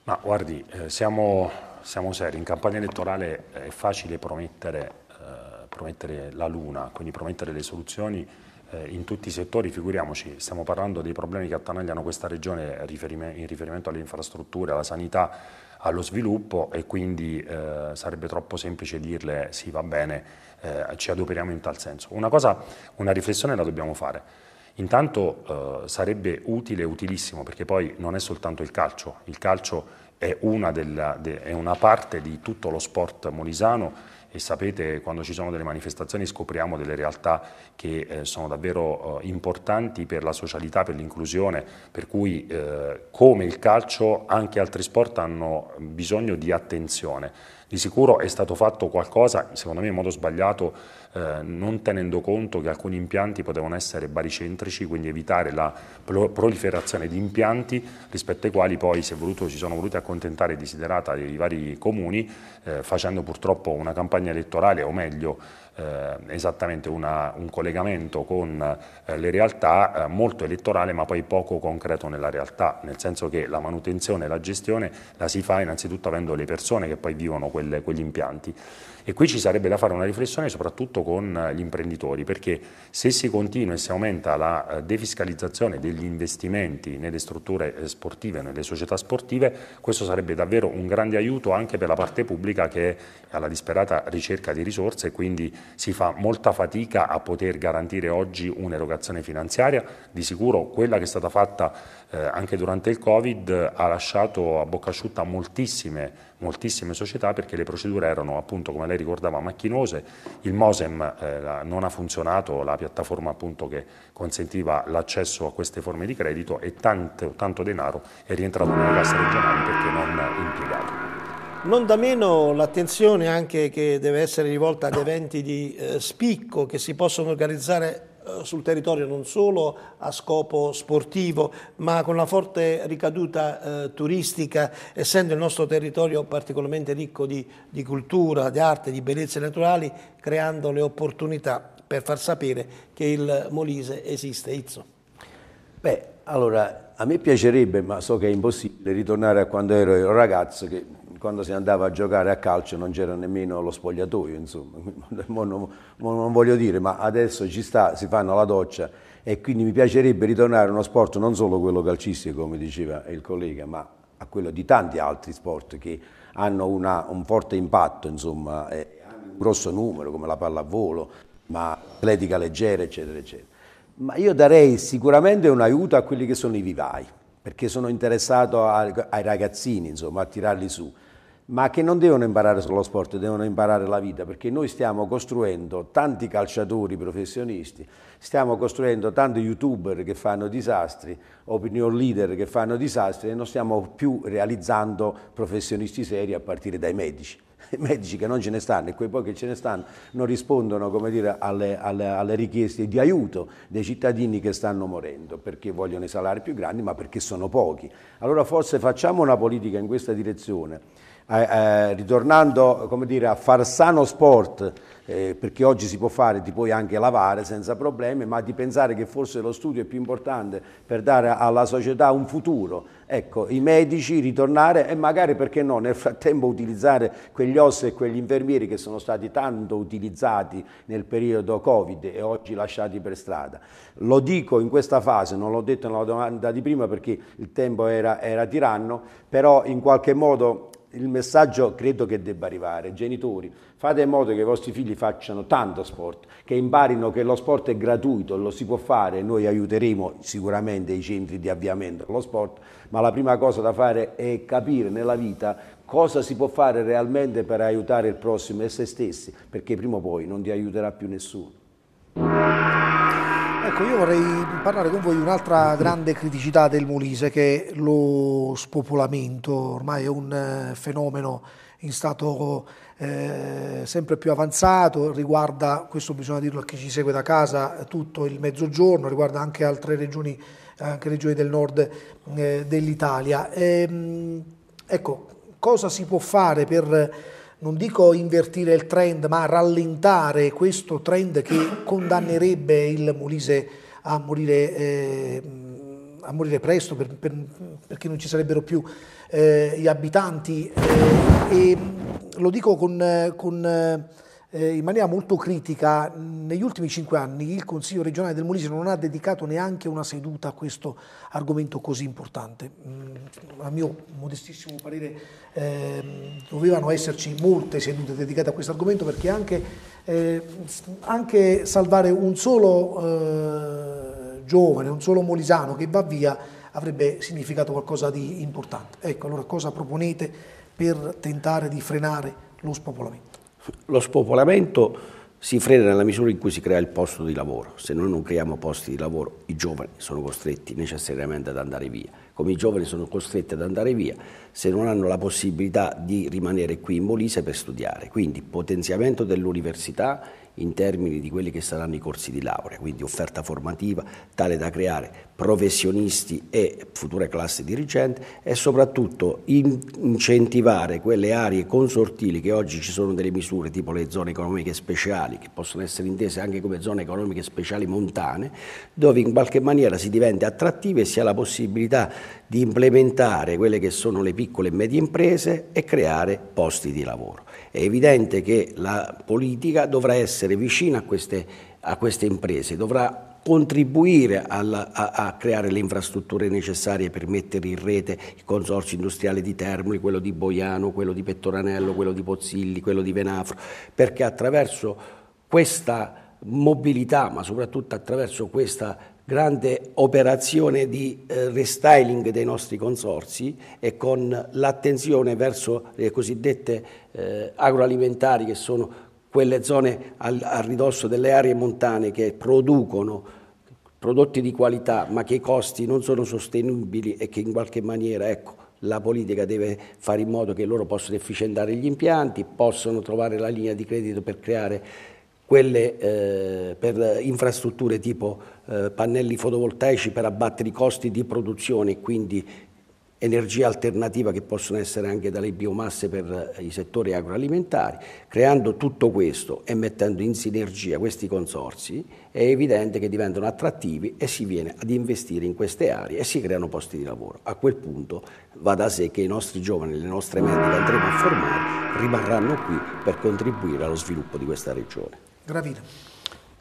Ma guardi, eh, siamo siamo seri, in campagna elettorale è facile promettere, eh, promettere la luna, quindi promettere le soluzioni eh, in tutti i settori, figuriamoci, stiamo parlando dei problemi che attanagliano questa regione in riferimento alle infrastrutture, alla sanità, allo sviluppo e quindi eh, sarebbe troppo semplice dirle sì va bene, eh, ci adoperiamo in tal senso. Una cosa, una riflessione la dobbiamo fare. Intanto eh, sarebbe utile, utilissimo, perché poi non è soltanto il calcio, il calcio è una, della, de, è una parte di tutto lo sport molisano e sapete quando ci sono delle manifestazioni scopriamo delle realtà che eh, sono davvero eh, importanti per la socialità, per l'inclusione, per cui eh, come il calcio anche altri sport hanno bisogno di attenzione. Di sicuro è stato fatto qualcosa, secondo me in modo sbagliato, eh, non tenendo conto che alcuni impianti potevano essere baricentrici, quindi evitare la proliferazione di impianti rispetto ai quali poi si, voluto, si sono voluti accontentare desiderata i vari comuni, eh, facendo purtroppo una campagna elettorale, o meglio, eh, esattamente una, un collegamento con eh, le realtà eh, molto elettorale ma poi poco concreto nella realtà, nel senso che la manutenzione e la gestione la si fa innanzitutto avendo le persone che poi vivono quelle, quegli impianti. E qui ci sarebbe da fare una riflessione soprattutto con eh, gli imprenditori, perché se si continua e si aumenta la eh, defiscalizzazione degli investimenti nelle strutture eh, sportive, nelle società sportive, questo sarebbe davvero un grande aiuto anche per la parte pubblica che è alla disperata ricerca di risorse e quindi si fa molta fatica a poter garantire oggi un'erogazione finanziaria. Di sicuro quella che è stata fatta eh, anche durante il Covid ha lasciato a bocca asciutta moltissime, moltissime, società perché le procedure erano appunto, come lei ricordava, macchinose, il Mosem eh, non ha funzionato, la piattaforma appunto che consentiva l'accesso a queste forme di credito e tanto, tanto denaro è rientrato nelle casse regionali perché non impiegato. Non da meno l'attenzione anche che deve essere rivolta ad eventi di eh, spicco che si possono organizzare eh, sul territorio non solo a scopo sportivo ma con una forte ricaduta eh, turistica essendo il nostro territorio particolarmente ricco di, di cultura, di arte, di bellezze naturali creando le opportunità per far sapere che il Molise esiste. Izzo. Beh, allora a me piacerebbe, ma so che è impossibile, ritornare a quando ero ragazzo, che quando si andava a giocare a calcio non c'era nemmeno lo spogliatoio, insomma. Non, non voglio dire, ma adesso ci sta, si fanno la doccia e quindi mi piacerebbe ritornare a uno sport non solo quello calcistico, come diceva il collega, ma a quello di tanti altri sport che hanno una, un forte impatto, insomma, un grosso numero come la pallavolo, ma l'atletica leggera, eccetera, eccetera. Ma io darei sicuramente un aiuto a quelli che sono i vivai, perché sono interessato ai, ai ragazzini, insomma, a tirarli su ma che non devono imparare solo lo sport, devono imparare la vita, perché noi stiamo costruendo tanti calciatori professionisti, stiamo costruendo tanti youtuber che fanno disastri, opinion leader che fanno disastri e non stiamo più realizzando professionisti seri a partire dai medici. I medici che non ce ne stanno e quei pochi che ce ne stanno non rispondono dire, alle, alle, alle richieste di aiuto dei cittadini che stanno morendo perché vogliono i salari più grandi ma perché sono pochi. Allora forse facciamo una politica in questa direzione eh, ritornando dire, a far sano sport, eh, perché oggi si può fare, ti puoi anche lavare senza problemi, ma di pensare che forse lo studio è più importante per dare alla società un futuro. Ecco, i medici ritornare e magari perché no, nel frattempo utilizzare quegli oss e quegli infermieri che sono stati tanto utilizzati nel periodo Covid e oggi lasciati per strada. Lo dico in questa fase, non l'ho detto nella domanda di prima perché il tempo era, era tiranno, però in qualche modo il messaggio credo che debba arrivare. Genitori, fate in modo che i vostri figli facciano tanto sport, che imparino che lo sport è gratuito, lo si può fare, noi aiuteremo sicuramente i centri di avviamento allo sport, ma la prima cosa da fare è capire nella vita cosa si può fare realmente per aiutare il prossimo e se stessi, perché prima o poi non ti aiuterà più nessuno. Ecco, io vorrei parlare con voi di un'altra grande criticità del Molise che è lo spopolamento, ormai è un eh, fenomeno in stato eh, sempre più avanzato, riguarda, questo bisogna dirlo a chi ci segue da casa, tutto il mezzogiorno, riguarda anche altre regioni, anche regioni del nord eh, dell'Italia. Ehm, ecco, cosa si può fare per non dico invertire il trend, ma rallentare questo trend che condannerebbe il Molise a morire, eh, a morire presto per, per, perché non ci sarebbero più eh, gli abitanti. Eh, e lo dico con, con eh, eh, in maniera molto critica, negli ultimi cinque anni il Consiglio regionale del Molise non ha dedicato neanche una seduta a questo argomento così importante. Mm, a mio modestissimo parere eh, dovevano esserci molte sedute dedicate a questo argomento perché anche, eh, anche salvare un solo eh, giovane, un solo molisano che va via avrebbe significato qualcosa di importante. Ecco, allora cosa proponete per tentare di frenare lo spopolamento? Lo spopolamento si frena nella misura in cui si crea il posto di lavoro. Se noi non creiamo posti di lavoro, i giovani sono costretti necessariamente ad andare via. Come i giovani sono costretti ad andare via se non hanno la possibilità di rimanere qui in Molise per studiare. Quindi potenziamento dell'università, in termini di quelli che saranno i corsi di laurea, quindi offerta formativa tale da creare professionisti e future classi dirigenti e soprattutto incentivare quelle aree consortili che oggi ci sono delle misure tipo le zone economiche speciali, che possono essere intese anche come zone economiche speciali montane, dove in qualche maniera si diventa attrattive e si ha la possibilità di implementare quelle che sono le piccole e medie imprese e creare posti di lavoro. È evidente che la politica dovrà essere essere vicina a queste, a queste imprese, dovrà contribuire alla, a, a, creare le infrastrutture necessarie per mettere in rete il consorzio industriale di Termoli, quello di Boiano, quello di Pettoranello, quello di Pozzilli, quello di Venafro, perché attraverso questa mobilità, ma soprattutto attraverso questa grande operazione di eh, restyling dei nostri consorsi e con l'attenzione verso le cosiddette eh, agroalimentari che sono quelle zone al, a ridosso delle aree montane che producono prodotti di qualità ma che i costi non sono sostenibili e che in qualche maniera ecco, la politica deve fare in modo che loro possano efficientare gli impianti, possano trovare la linea di credito per creare quelle eh, per infrastrutture tipo eh, pannelli fotovoltaici per abbattere i costi di produzione e quindi energia alternativa che possono essere anche dalle biomasse per eh, i settori agroalimentari, creando tutto questo e mettendo in sinergia questi consorsi è evidente che diventano attrattivi e si viene ad investire in queste aree e si creano posti di lavoro. A quel punto va da sé che i nostri giovani, le nostre menti che andremo a formare rimarranno qui per contribuire allo sviluppo di questa regione. Gravina.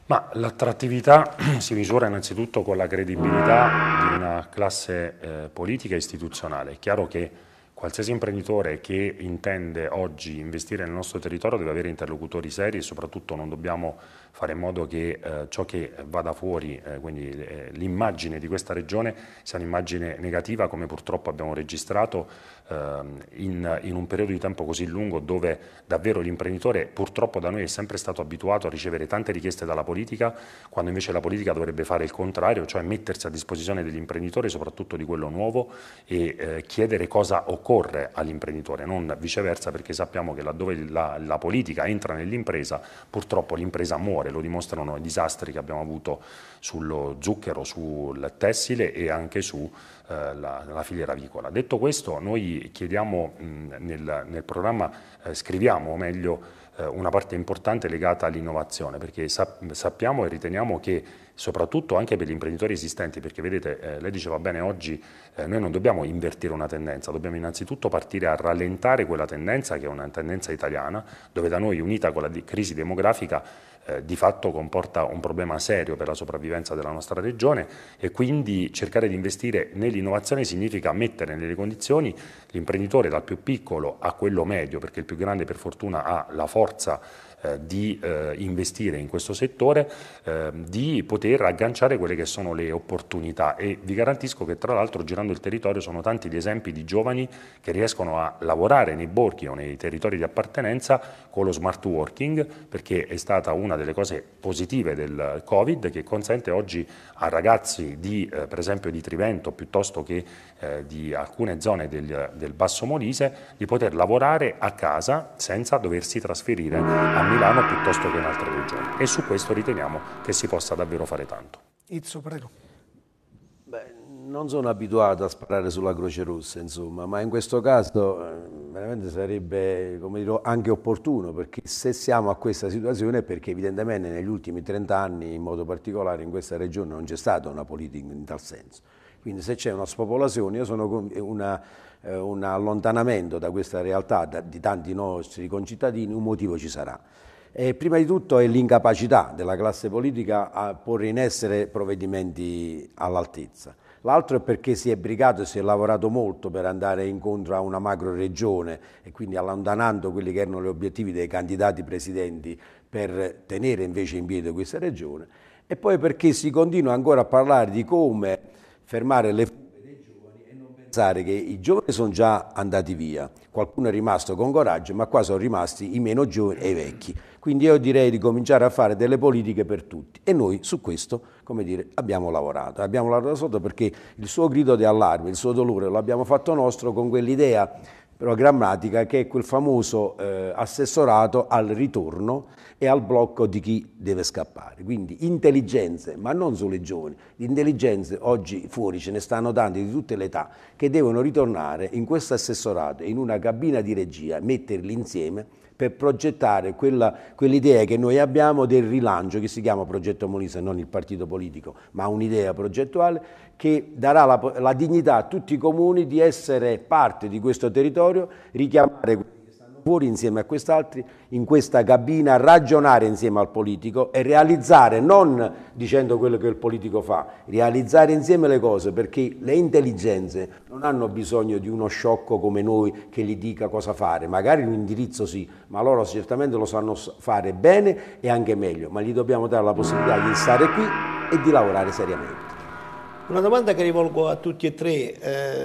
Ma l'attrattività si misura innanzitutto con la credibilità di una classe eh, politica istituzionale. È chiaro che qualsiasi imprenditore che intende oggi investire nel nostro territorio deve avere interlocutori seri e soprattutto non dobbiamo fare in modo che eh, ciò che vada fuori, eh, quindi eh, l'immagine di questa regione, sia un'immagine negativa come purtroppo abbiamo registrato Ehm, in, in, un periodo di tempo così lungo dove davvero l'imprenditore purtroppo da noi è sempre stato abituato a ricevere tante richieste dalla politica, quando invece la politica dovrebbe fare il contrario, cioè mettersi a disposizione degli imprenditori, soprattutto di quello nuovo, e eh, chiedere cosa occorre all'imprenditore, non viceversa perché sappiamo che laddove la, la politica entra nell'impresa, purtroppo l'impresa muore, lo dimostrano i disastri che abbiamo avuto sullo zucchero, sul tessile e anche sulla eh, filiera avicola. Detto questo, noi chiediamo mh, nel, nel, programma, eh, scriviamo o meglio, eh, una parte importante legata all'innovazione, perché sappiamo e riteniamo che soprattutto anche per gli imprenditori esistenti, perché vedete, eh, lei diceva bene oggi, eh, noi non dobbiamo invertire una tendenza, dobbiamo innanzitutto partire a rallentare quella tendenza che è una tendenza italiana, dove da noi unita con la crisi demografica eh, di fatto comporta un problema serio per la sopravvivenza della nostra regione e quindi cercare di investire nell'innovazione significa mettere nelle condizioni l'imprenditore dal più piccolo a quello medio, perché il più grande per fortuna ha la forza eh, di eh, investire in questo settore, ehm, di poter agganciare quelle che sono le opportunità e vi garantisco che tra l'altro girando il territorio sono tanti gli esempi di giovani che riescono a lavorare nei borghi o nei territori di appartenenza con lo smart working perché è stata una delle cose positive del Covid che consente oggi a ragazzi di, eh, per esempio di Trivento piuttosto che eh, di alcune zone del, del Basso Molise di poter lavorare a casa senza doversi trasferire a Milano piuttosto che in altre regioni e su questo riteniamo che si possa davvero fare tanto. Izzo, prego. Beh, non sono abituato a sparare sulla Croce Rossa, insomma, ma in questo caso eh, veramente sarebbe dire, anche opportuno, perché se siamo a questa situazione è perché evidentemente negli ultimi 30 anni, in modo particolare in questa regione, non c'è stata una politica in tal senso. Quindi se c'è una spopolazione, io sono una eh, un allontanamento da questa realtà da, di tanti nostri concittadini, un motivo ci sarà. E prima di tutto è l'incapacità della classe politica a porre in essere provvedimenti all'altezza. L'altro è perché si è brigato e si è lavorato molto per andare incontro a una macro regione e quindi allontanando quelli che erano gli obiettivi dei candidati presidenti per tenere invece in piedi questa regione. E poi perché si continua ancora a parlare di come fermare le pensare che i giovani sono già andati via, qualcuno è rimasto con coraggio, ma qua sono rimasti i meno giovani e i vecchi. Quindi io direi di cominciare a fare delle politiche per tutti e noi su questo, come dire, abbiamo lavorato. Abbiamo lavorato sotto perché il suo grido di allarme, il suo dolore l'abbiamo fatto nostro con quell'idea programmatica che è quel famoso eh, assessorato al ritorno e al blocco di chi deve scappare. Quindi intelligenze, ma non solo i giovani, intelligenze oggi fuori ce ne stanno tante di tutte le età che devono ritornare in questo assessorato, in una cabina di regia, metterli insieme per progettare quell'idea che noi abbiamo del rilancio che si chiama progetto Molise, non il partito politico, ma un'idea progettuale che darà la, la, dignità a tutti i comuni di essere parte di questo territorio, richiamare fuori insieme a quest'altri, in questa cabina, ragionare insieme al politico e realizzare, non dicendo quello che il politico fa, realizzare insieme le cose, perché le intelligenze non hanno bisogno di uno sciocco come noi che gli dica cosa fare, magari un indirizzo sì, ma loro certamente lo sanno fare bene e anche meglio, ma gli dobbiamo dare la possibilità di stare qui e di lavorare seriamente. Una domanda che rivolgo a tutti e tre.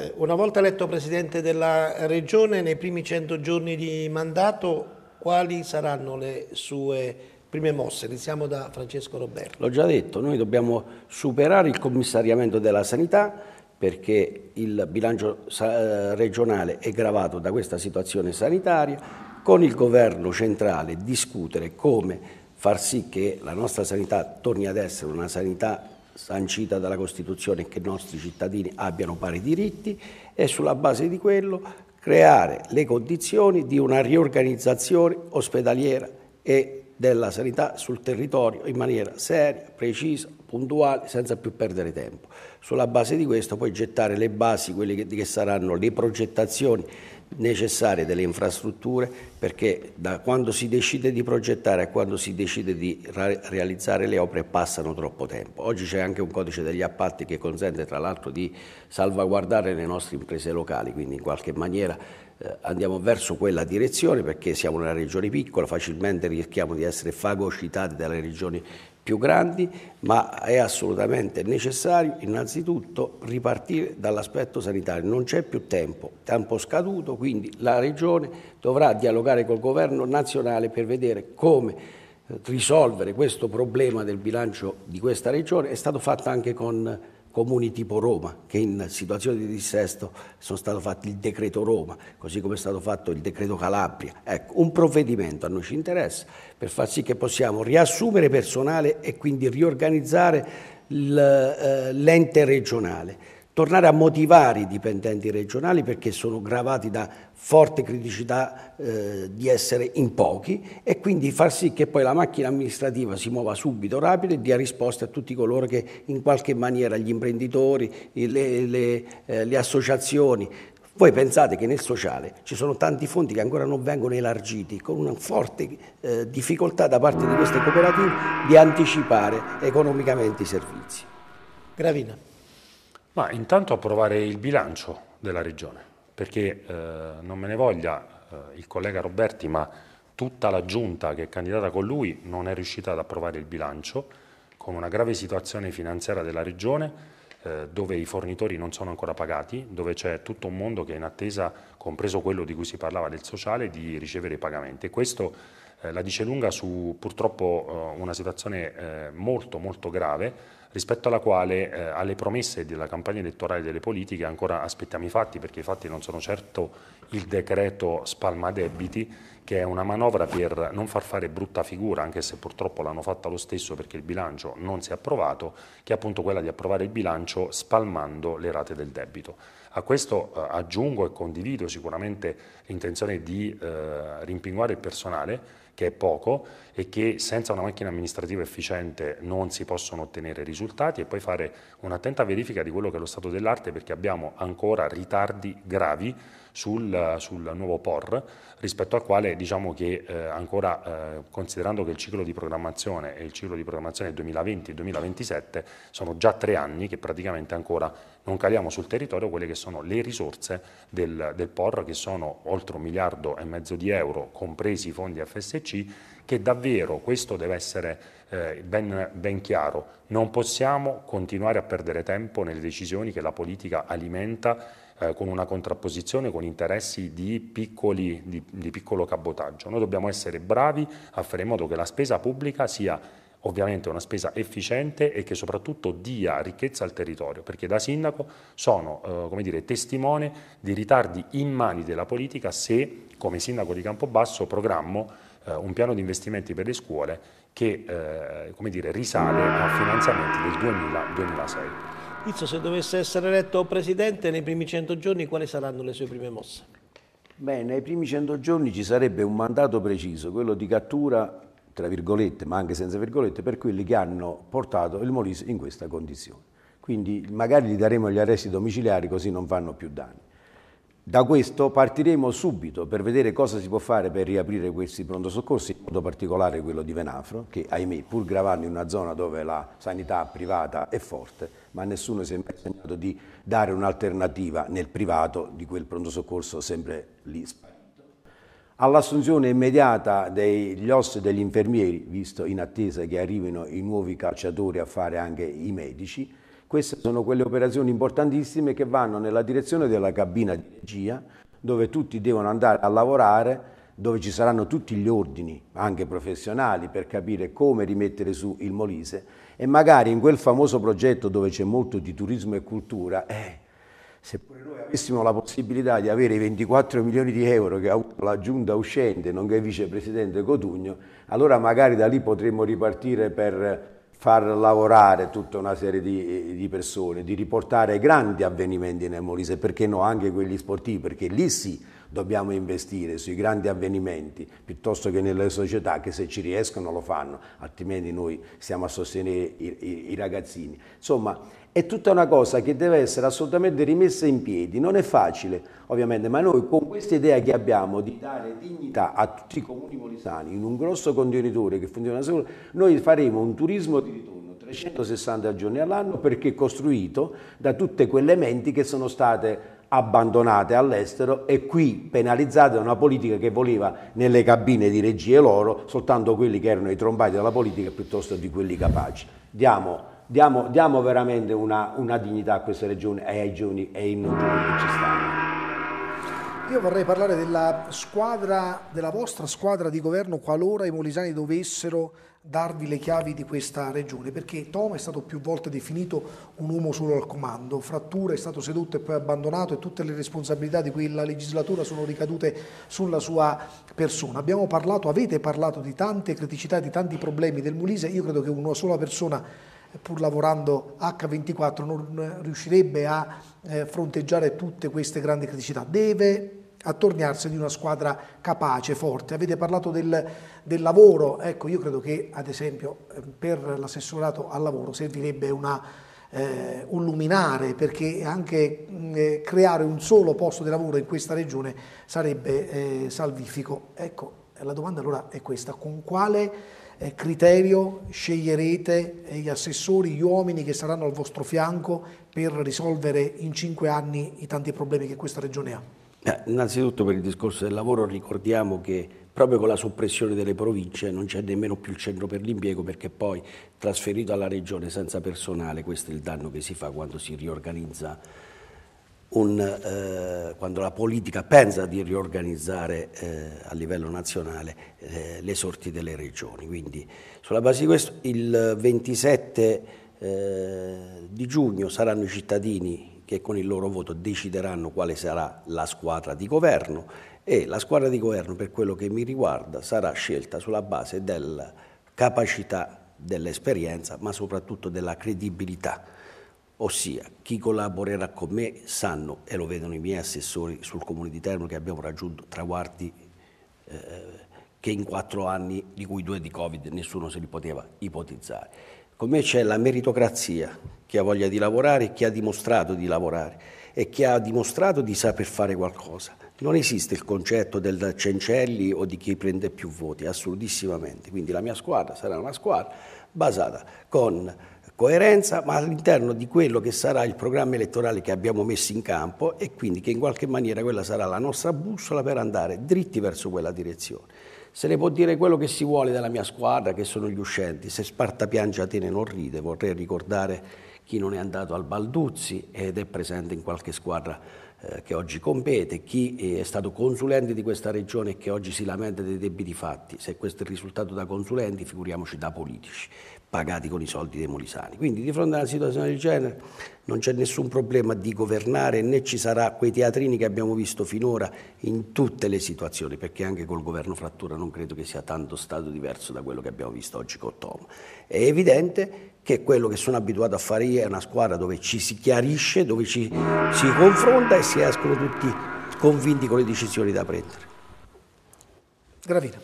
Eh, una volta eletto Presidente della Regione, nei primi 100 giorni di mandato, quali saranno le sue prime mosse? Iniziamo da Francesco Roberto. L'ho già detto, noi dobbiamo superare il commissariamento della sanità perché il bilancio eh, regionale è gravato da questa situazione sanitaria, con il governo centrale discutere come far sì che la nostra sanità torni ad essere una sanità sancita dalla Costituzione che i nostri cittadini abbiano pari diritti e sulla base di quello creare le condizioni di una riorganizzazione ospedaliera e della sanità sul territorio in maniera seria, precisa, puntuale, senza più perdere tempo. Sulla base di questo poi gettare le basi, quelle che, che saranno le progettazioni necessarie delle infrastrutture perché da quando si decide di progettare a quando si decide di realizzare le opere passano troppo tempo. Oggi c'è anche un codice degli appalti che consente tra l'altro di salvaguardare le nostre imprese locali, quindi in qualche maniera eh, andiamo verso quella direzione perché siamo una regione piccola, facilmente rischiamo di essere fagocitati dalle regioni più grandi, ma è assolutamente necessario innanzitutto ripartire dall'aspetto sanitario. Non c'è più tempo, tempo scaduto, quindi la Regione dovrà dialogare col Governo nazionale per vedere come eh, risolvere questo problema del bilancio di questa Regione. È stato fatto anche con comuni tipo Roma, che in situazioni di dissesto sono stati fatti il decreto Roma, così come è stato fatto il decreto Calabria. Ecco, un provvedimento a noi ci interessa per far sì che possiamo riassumere personale e quindi riorganizzare eh, l'ente regionale tornare a motivare i dipendenti regionali perché sono gravati da forte criticità eh, di essere in pochi e quindi far sì che poi la macchina amministrativa si muova subito, rapido e dia risposte a tutti coloro che in qualche maniera gli imprenditori, le, le, eh, le associazioni, voi pensate che nel sociale ci sono tanti fondi che ancora non vengono elargiti, con una forte eh, difficoltà da parte di queste cooperative di anticipare economicamente i servizi. Gravina. Ma intanto approvare il bilancio della Regione, perché eh, non me ne voglia eh, il collega Roberti, ma tutta la giunta che è candidata con lui non è riuscita ad approvare il bilancio, con una grave situazione finanziaria della Regione, eh, dove i fornitori non sono ancora pagati, dove c'è tutto un mondo che è in attesa, compreso quello di cui si parlava del sociale, di ricevere i pagamenti. Questo eh, la dice lunga su purtroppo eh, una situazione molto molto grave rispetto alla quale eh, alle promesse della campagna elettorale delle politiche ancora aspettiamo i fatti, perché i fatti non sono certo il decreto spalma debiti, che è una manovra per non far fare brutta figura, anche se purtroppo l'hanno fatta lo stesso perché il bilancio non si è approvato, che è appunto quella di approvare il bilancio spalmando le rate del debito. A questo eh, aggiungo e condivido sicuramente l'intenzione di eh, rimpinguare il personale, che è poco e che senza una macchina amministrativa efficiente non si possono ottenere risultati e poi fare un'attenta verifica di quello che è lo stato dell'arte perché abbiamo ancora ritardi gravi sul, sul nuovo POR rispetto al quale diciamo che eh, ancora eh, considerando che il ciclo di programmazione e il ciclo di programmazione 2020-2027 sono già tre anni che praticamente ancora non caliamo sul territorio quelle che sono le risorse del, del POR, che sono oltre un miliardo e mezzo di euro, compresi i fondi FSC, che davvero, questo deve essere eh, ben, ben chiaro, non possiamo continuare a perdere tempo nelle decisioni che la politica alimenta eh, con una contrapposizione con interessi di, piccoli, di, di piccolo cabotaggio. Noi dobbiamo essere bravi a fare in modo che la spesa pubblica sia ovviamente una spesa efficiente e che soprattutto dia ricchezza al territorio, perché da sindaco sono eh, dire, testimone di ritardi in mani della politica se, come sindaco di Campobasso, programmo eh, un piano di investimenti per le scuole che eh, dire, risale a finanziamenti del 2000-2006. Izzo, se dovesse essere eletto presidente nei primi 100 giorni, quali saranno le sue prime mosse? Beh, nei primi 100 giorni ci sarebbe un mandato preciso, quello di cattura tra virgolette, ma anche senza virgolette, per quelli che hanno portato il Molise in questa condizione. Quindi magari gli daremo gli arresti domiciliari così non fanno più danni. Da questo partiremo subito per vedere cosa si può fare per riaprire questi pronto soccorsi, in modo particolare quello di Venafro, che ahimè pur gravando in una zona dove la sanità privata è forte, ma nessuno si è mai segnato di dare un'alternativa nel privato di quel pronto soccorso sempre lì spazio all'assunzione immediata degli os degli infermieri, visto in attesa che arrivino i nuovi calciatori a fare anche i medici. Queste sono quelle operazioni importantissime che vanno nella direzione della cabina di regia, dove tutti devono andare a lavorare, dove ci saranno tutti gli ordini, anche professionali, per capire come rimettere su il Molise e magari in quel famoso progetto dove c'è molto di turismo e cultura, eh, seppure noi avessimo la possibilità di avere i 24 milioni di euro che ha avuto la giunta uscente, nonché il vicepresidente Cotugno, allora magari da lì potremmo ripartire per far lavorare tutta una serie di, di persone, di riportare grandi avvenimenti nel Molise, perché no anche quelli sportivi, perché lì sì dobbiamo investire sui grandi avvenimenti piuttosto che nelle società che se ci riescono lo fanno, altrimenti noi stiamo a sostenere i, i, i ragazzini. Insomma, è tutta una cosa che deve essere assolutamente rimessa in piedi, non è facile ovviamente, ma noi con questa idea che abbiamo di dare dignità a tutti i comuni molisani in un grosso contenitore che funziona solo, noi faremo un turismo di ritorno 360 giorni all'anno perché costruito da tutte quelle menti che sono state abbandonate all'estero e qui penalizzate da una politica che voleva nelle cabine di regie loro soltanto quelli che erano i trombati della politica piuttosto di quelli capaci. Diamo diamo, diamo veramente una, una, dignità a queste regioni e ai giovani e ai non giovani che ci stanno. Io vorrei parlare della squadra, della vostra squadra di governo qualora i molisani dovessero darvi le chiavi di questa regione, perché Tom è stato più volte definito un uomo solo al comando, Frattura è stato seduto e poi abbandonato e tutte le responsabilità di quella legislatura sono ricadute sulla sua persona. Abbiamo parlato, avete parlato di tante criticità, di tanti problemi del Molise, io credo che una sola persona pur lavorando H24, non riuscirebbe a eh, fronteggiare tutte queste grandi criticità. Deve attorniarsi di una squadra capace, forte. Avete parlato del, del, lavoro, ecco io credo che ad esempio ehm, per l'assessorato al lavoro servirebbe una, eh, un luminare perché anche mh, eh, creare un solo posto di lavoro in questa regione sarebbe eh, salvifico. Ecco, la domanda allora è questa, con quale eh, criterio sceglierete eh, gli assessori, gli uomini che saranno al vostro fianco per risolvere in cinque anni i tanti problemi che questa regione ha? Eh, innanzitutto per il discorso del lavoro ricordiamo che proprio con la soppressione delle province non c'è nemmeno più il centro per l'impiego perché poi trasferito alla regione senza personale questo è il danno che si fa quando si riorganizza un, eh, quando la politica pensa di riorganizzare eh, a livello nazionale eh, le sorti delle regioni. Quindi sulla base di questo il 27 eh, di giugno saranno i cittadini che con il loro voto decideranno quale sarà la squadra di governo e la squadra di governo per quello che mi riguarda sarà scelta sulla base della capacità dell'esperienza ma soprattutto della credibilità Ossia, chi collaborerà con me sanno, e lo vedono i miei assessori sul comune di Termo, che abbiamo raggiunto traguardi eh, che in quattro anni, di cui due di Covid, nessuno se li poteva ipotizzare. Con me c'è la meritocrazia, chi ha voglia di lavorare, chi ha dimostrato di lavorare e chi ha dimostrato di saper fare qualcosa. Non esiste il concetto del Cencelli o di chi prende più voti, assolutissimamente. Quindi la mia squadra sarà una squadra basata con coerenza, ma all'interno di quello che sarà il programma elettorale che abbiamo messo in campo e quindi che in qualche maniera quella sarà la nostra bussola per andare dritti verso quella direzione. Se ne può dire quello che si vuole della mia squadra, che sono gli uscenti, se Sparta piange Atene non ride, vorrei ricordare chi non è andato al Balduzzi ed è presente in qualche squadra eh, che oggi compete, chi eh, è stato consulente di questa regione e che oggi si lamenta dei debiti fatti. Se questo è il risultato da consulenti, figuriamoci da politici pagati con i soldi dei molisani. Quindi di fronte a una situazione del genere non c'è nessun problema di governare né ci sarà quei teatrini che abbiamo visto finora in tutte le situazioni, perché anche col governo frattura non credo che sia tanto stato diverso da quello che abbiamo visto oggi con Tom. È evidente che quello che sono abituato a fare io è una squadra dove ci si chiarisce, dove ci si confronta e si escono tutti convinti con le decisioni da prendere. Gravina.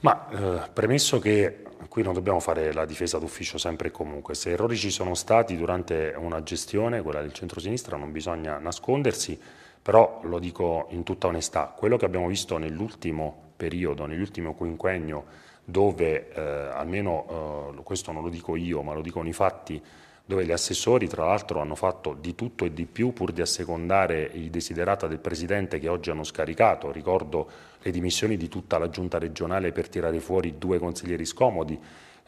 Ma eh, premesso che Qui non dobbiamo fare la difesa d'ufficio sempre e comunque. Se errori ci sono stati durante una gestione, quella del centro-sinistra, non bisogna nascondersi, però lo dico in tutta onestà, quello che abbiamo visto nell'ultimo periodo, nell'ultimo quinquennio, dove eh, almeno eh, questo non lo dico io, ma lo dicono i fatti, dove gli assessori tra l'altro hanno fatto di tutto e di più pur di assecondare il desiderata del Presidente che oggi hanno scaricato. Ricordo le dimissioni di tutta la giunta regionale per tirare fuori due consiglieri scomodi,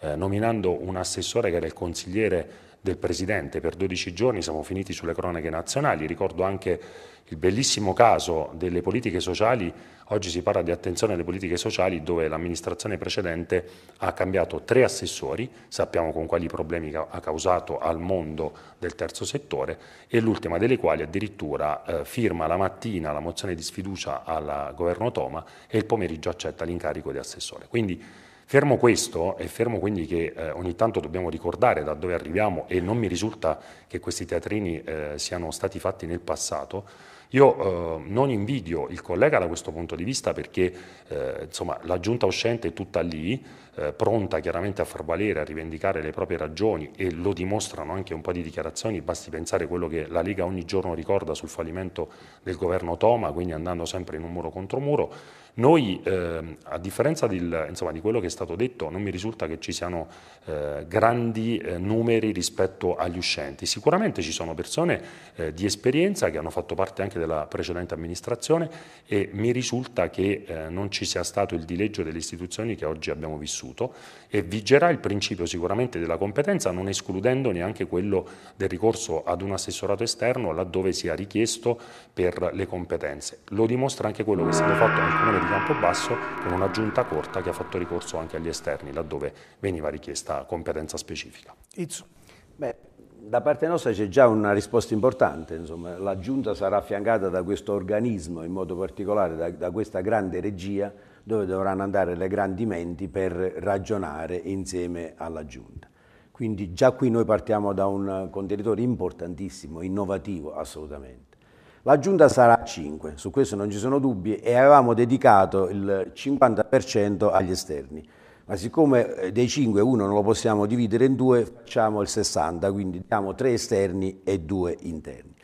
eh, nominando un assessore che era il consigliere del Presidente. Per 12 giorni siamo finiti sulle cronache nazionali. Ricordo anche il bellissimo caso delle politiche sociali. Oggi si parla di attenzione alle politiche sociali dove l'amministrazione precedente ha cambiato tre assessori, sappiamo con quali problemi ha causato al mondo del terzo settore e l'ultima delle quali addirittura eh, firma la mattina la mozione di sfiducia al governo Toma e il pomeriggio accetta l'incarico di assessore. Quindi Fermo questo e fermo quindi che eh, ogni tanto dobbiamo ricordare da dove arriviamo e non mi risulta che questi teatrini eh, siano stati fatti nel passato, io eh, non invidio il collega da questo punto di vista perché eh, insomma, la giunta uscente è tutta lì, eh, pronta chiaramente a far valere, a rivendicare le proprie ragioni e lo dimostrano anche un po' di dichiarazioni, basti pensare a quello che la Lega ogni giorno ricorda sul fallimento del governo Toma, quindi andando sempre in un muro contro muro. Noi, eh, a differenza del, insomma, di quello che è stato detto, non mi risulta che ci siano eh, grandi eh, numeri rispetto agli uscenti. Sicuramente ci sono persone eh, di esperienza che hanno fatto parte anche della precedente amministrazione e mi risulta che eh, non ci sia stato il dileggio delle istituzioni che oggi abbiamo vissuto e vigerà il principio sicuramente della competenza, non escludendo neanche quello del ricorso ad un assessorato esterno laddove sia richiesto per le competenze. Lo dimostra anche quello che è stato fatto nel Comune di di basso con una giunta corta che ha fatto ricorso anche agli esterni, laddove veniva richiesta competenza specifica. Beh, da parte nostra c'è già una risposta importante, insomma. la giunta sarà affiancata da questo organismo, in modo particolare da, da questa grande regia, dove dovranno andare le grandi menti per ragionare insieme alla giunta. Quindi già qui noi partiamo da un contenitore importantissimo, innovativo assolutamente. L'aggiunta sarà 5, su questo non ci sono dubbi e avevamo dedicato il 50% agli esterni. Ma siccome eh, dei 5 uno non lo possiamo dividere in due, facciamo il 60, quindi diamo 3 esterni e 2 interni.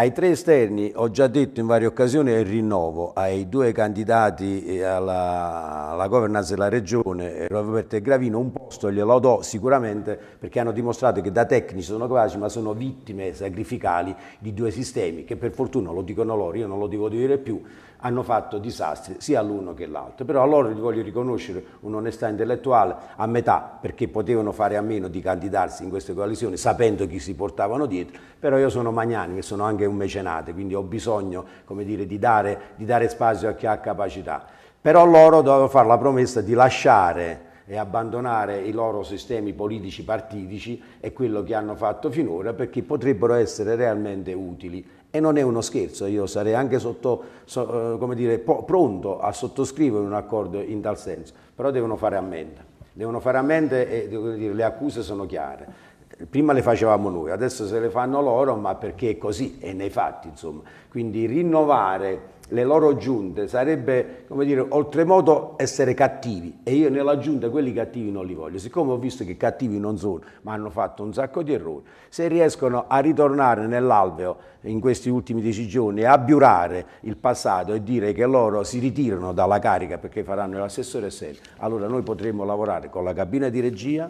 Ai tre esterni ho già detto in varie occasioni il rinnovo ai due candidati eh, alla, alla governance della regione, eh, Roberto e Gravino, un posto glielo do sicuramente perché hanno dimostrato che da tecnici sono capaci ma sono vittime sacrificali di due sistemi che per fortuna lo dicono loro, io non lo devo dire più, hanno fatto disastri sia l'uno che l'altro. Però a loro voglio riconoscere un'onestà intellettuale a metà, perché potevano fare a meno di candidarsi in queste coalizioni sapendo chi si portavano dietro, però io sono magnanime, sono anche un mecenate, quindi ho bisogno come dire, di, dare, di dare spazio a chi ha capacità. Però loro dovevano fare la promessa di lasciare e abbandonare i loro sistemi politici partitici e quello che hanno fatto finora perché potrebbero essere realmente utili e non è uno scherzo, io sarei anche sotto, so, eh, dire, pronto a sottoscrivere un accordo in tal senso, però devono fare ammenda. Devono fare ammenda e dire, le accuse sono chiare prima le facevamo noi, adesso se le fanno loro, ma perché è così, è nei fatti, insomma. Quindi rinnovare le loro giunte sarebbe, come dire, oltremodo essere cattivi e io nella giunta quelli cattivi non li voglio. Siccome ho visto che cattivi non sono, ma hanno fatto un sacco di errori, se riescono a ritornare nell'alveo in questi ultimi dieci giorni a biurare il passato e dire che loro si ritirano dalla carica perché faranno l'assessore serio, allora noi potremo lavorare con la cabina di regia,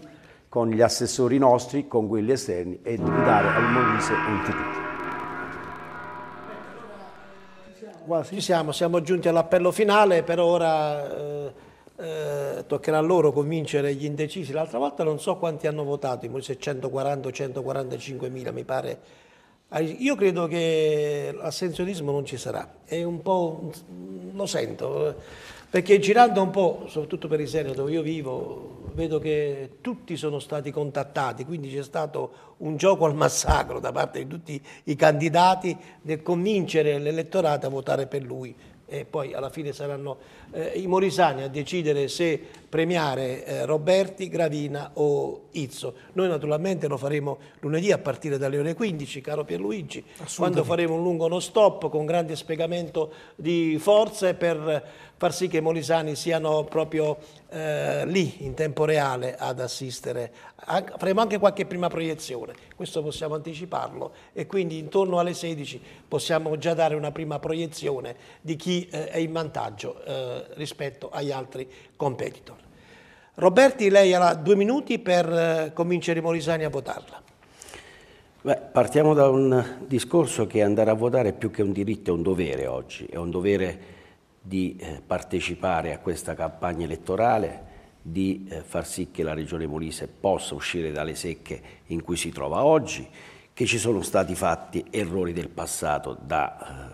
con gli assessori nostri, con quelli esterni e dare al Molise un futuro. quasi. Ci siamo, siamo giunti all'appello finale, per ora eh, eh, toccherà a loro convincere gli indecisi. L'altra volta non so quanti hanno votato, se 140 o 145 mila mi pare. Io credo che l'assenzionismo non ci sarà, è un po', lo sento, perché girando un po', soprattutto per i seri dove io vivo, vedo che tutti sono stati contattati, quindi c'è stato un gioco al massacro da parte di tutti i candidati nel convincere l'elettorato a votare per lui. E poi alla fine saranno eh, i morisani a decidere se premiare eh, Roberti, Gravina o Izzo. Noi naturalmente lo faremo lunedì a partire dalle ore 15, caro Pierluigi, quando faremo un lungo non stop con grande spiegamento di forze per far sì che i molisani siano proprio eh, lì in tempo reale ad assistere. An faremo anche qualche prima proiezione, questo possiamo anticiparlo e quindi intorno alle 16 possiamo già dare una prima proiezione di chi eh, è in vantaggio eh, rispetto agli altri competitor. Roberti, lei ha due minuti per eh, convincere i morisani a votarla. Beh, partiamo da un discorso che andare a votare è più che un diritto, è un dovere oggi, è un dovere di eh, partecipare a questa campagna elettorale, di eh, far sì che la Regione Molise possa uscire dalle secche in cui si trova oggi, che ci sono stati fatti errori del passato da,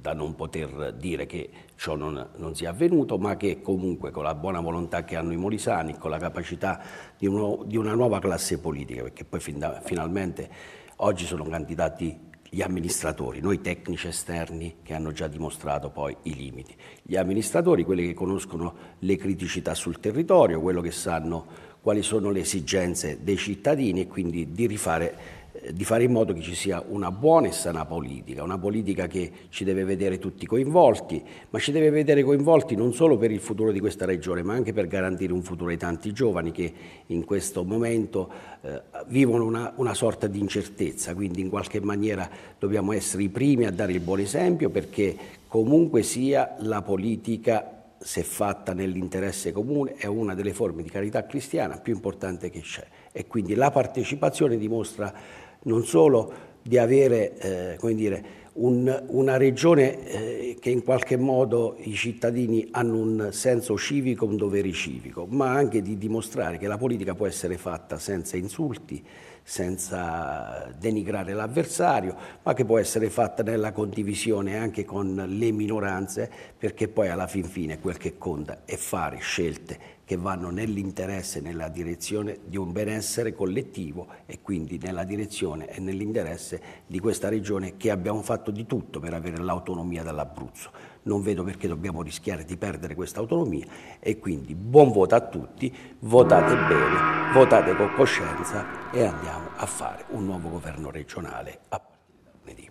da non poter dire che ciò non, non, sia avvenuto, ma che comunque con la buona volontà che hanno i molisani, con la capacità di, uno, di una nuova classe politica, perché poi fin da, finalmente oggi sono candidati gli amministratori, noi tecnici esterni che hanno già dimostrato poi i limiti. Gli amministratori, quelli che conoscono le criticità sul territorio, quello che sanno quali sono le esigenze dei cittadini e quindi di rifare di fare in modo che ci sia una buona e sana politica, una politica che ci deve vedere tutti coinvolti, ma ci deve vedere coinvolti non solo per il futuro di questa regione, ma anche per garantire un futuro ai tanti giovani che in questo momento eh, vivono una, una sorta di incertezza, quindi in qualche maniera dobbiamo essere i primi a dare il buon esempio perché comunque sia la politica se fatta nell'interesse comune, è una delle forme di carità cristiana più importante che c'è e quindi la partecipazione dimostra non solo di avere eh, come dire, un, una regione eh, che in qualche modo i cittadini hanno un senso civico, un dovere civico, ma anche di dimostrare che la politica può essere fatta senza insulti, senza denigrare l'avversario, ma che può essere fatta nella condivisione anche con le minoranze, perché poi alla fin fine quel che conta è fare scelte che vanno nell'interesse e nella direzione di un benessere collettivo e quindi nella direzione e nell'interesse di questa regione che abbiamo fatto di tutto per avere l'autonomia dall'Abruzzo. Non vedo perché dobbiamo rischiare di perdere questa autonomia e quindi buon voto a tutti, votate bene, votate con coscienza e andiamo a fare un nuovo governo regionale a lunedì.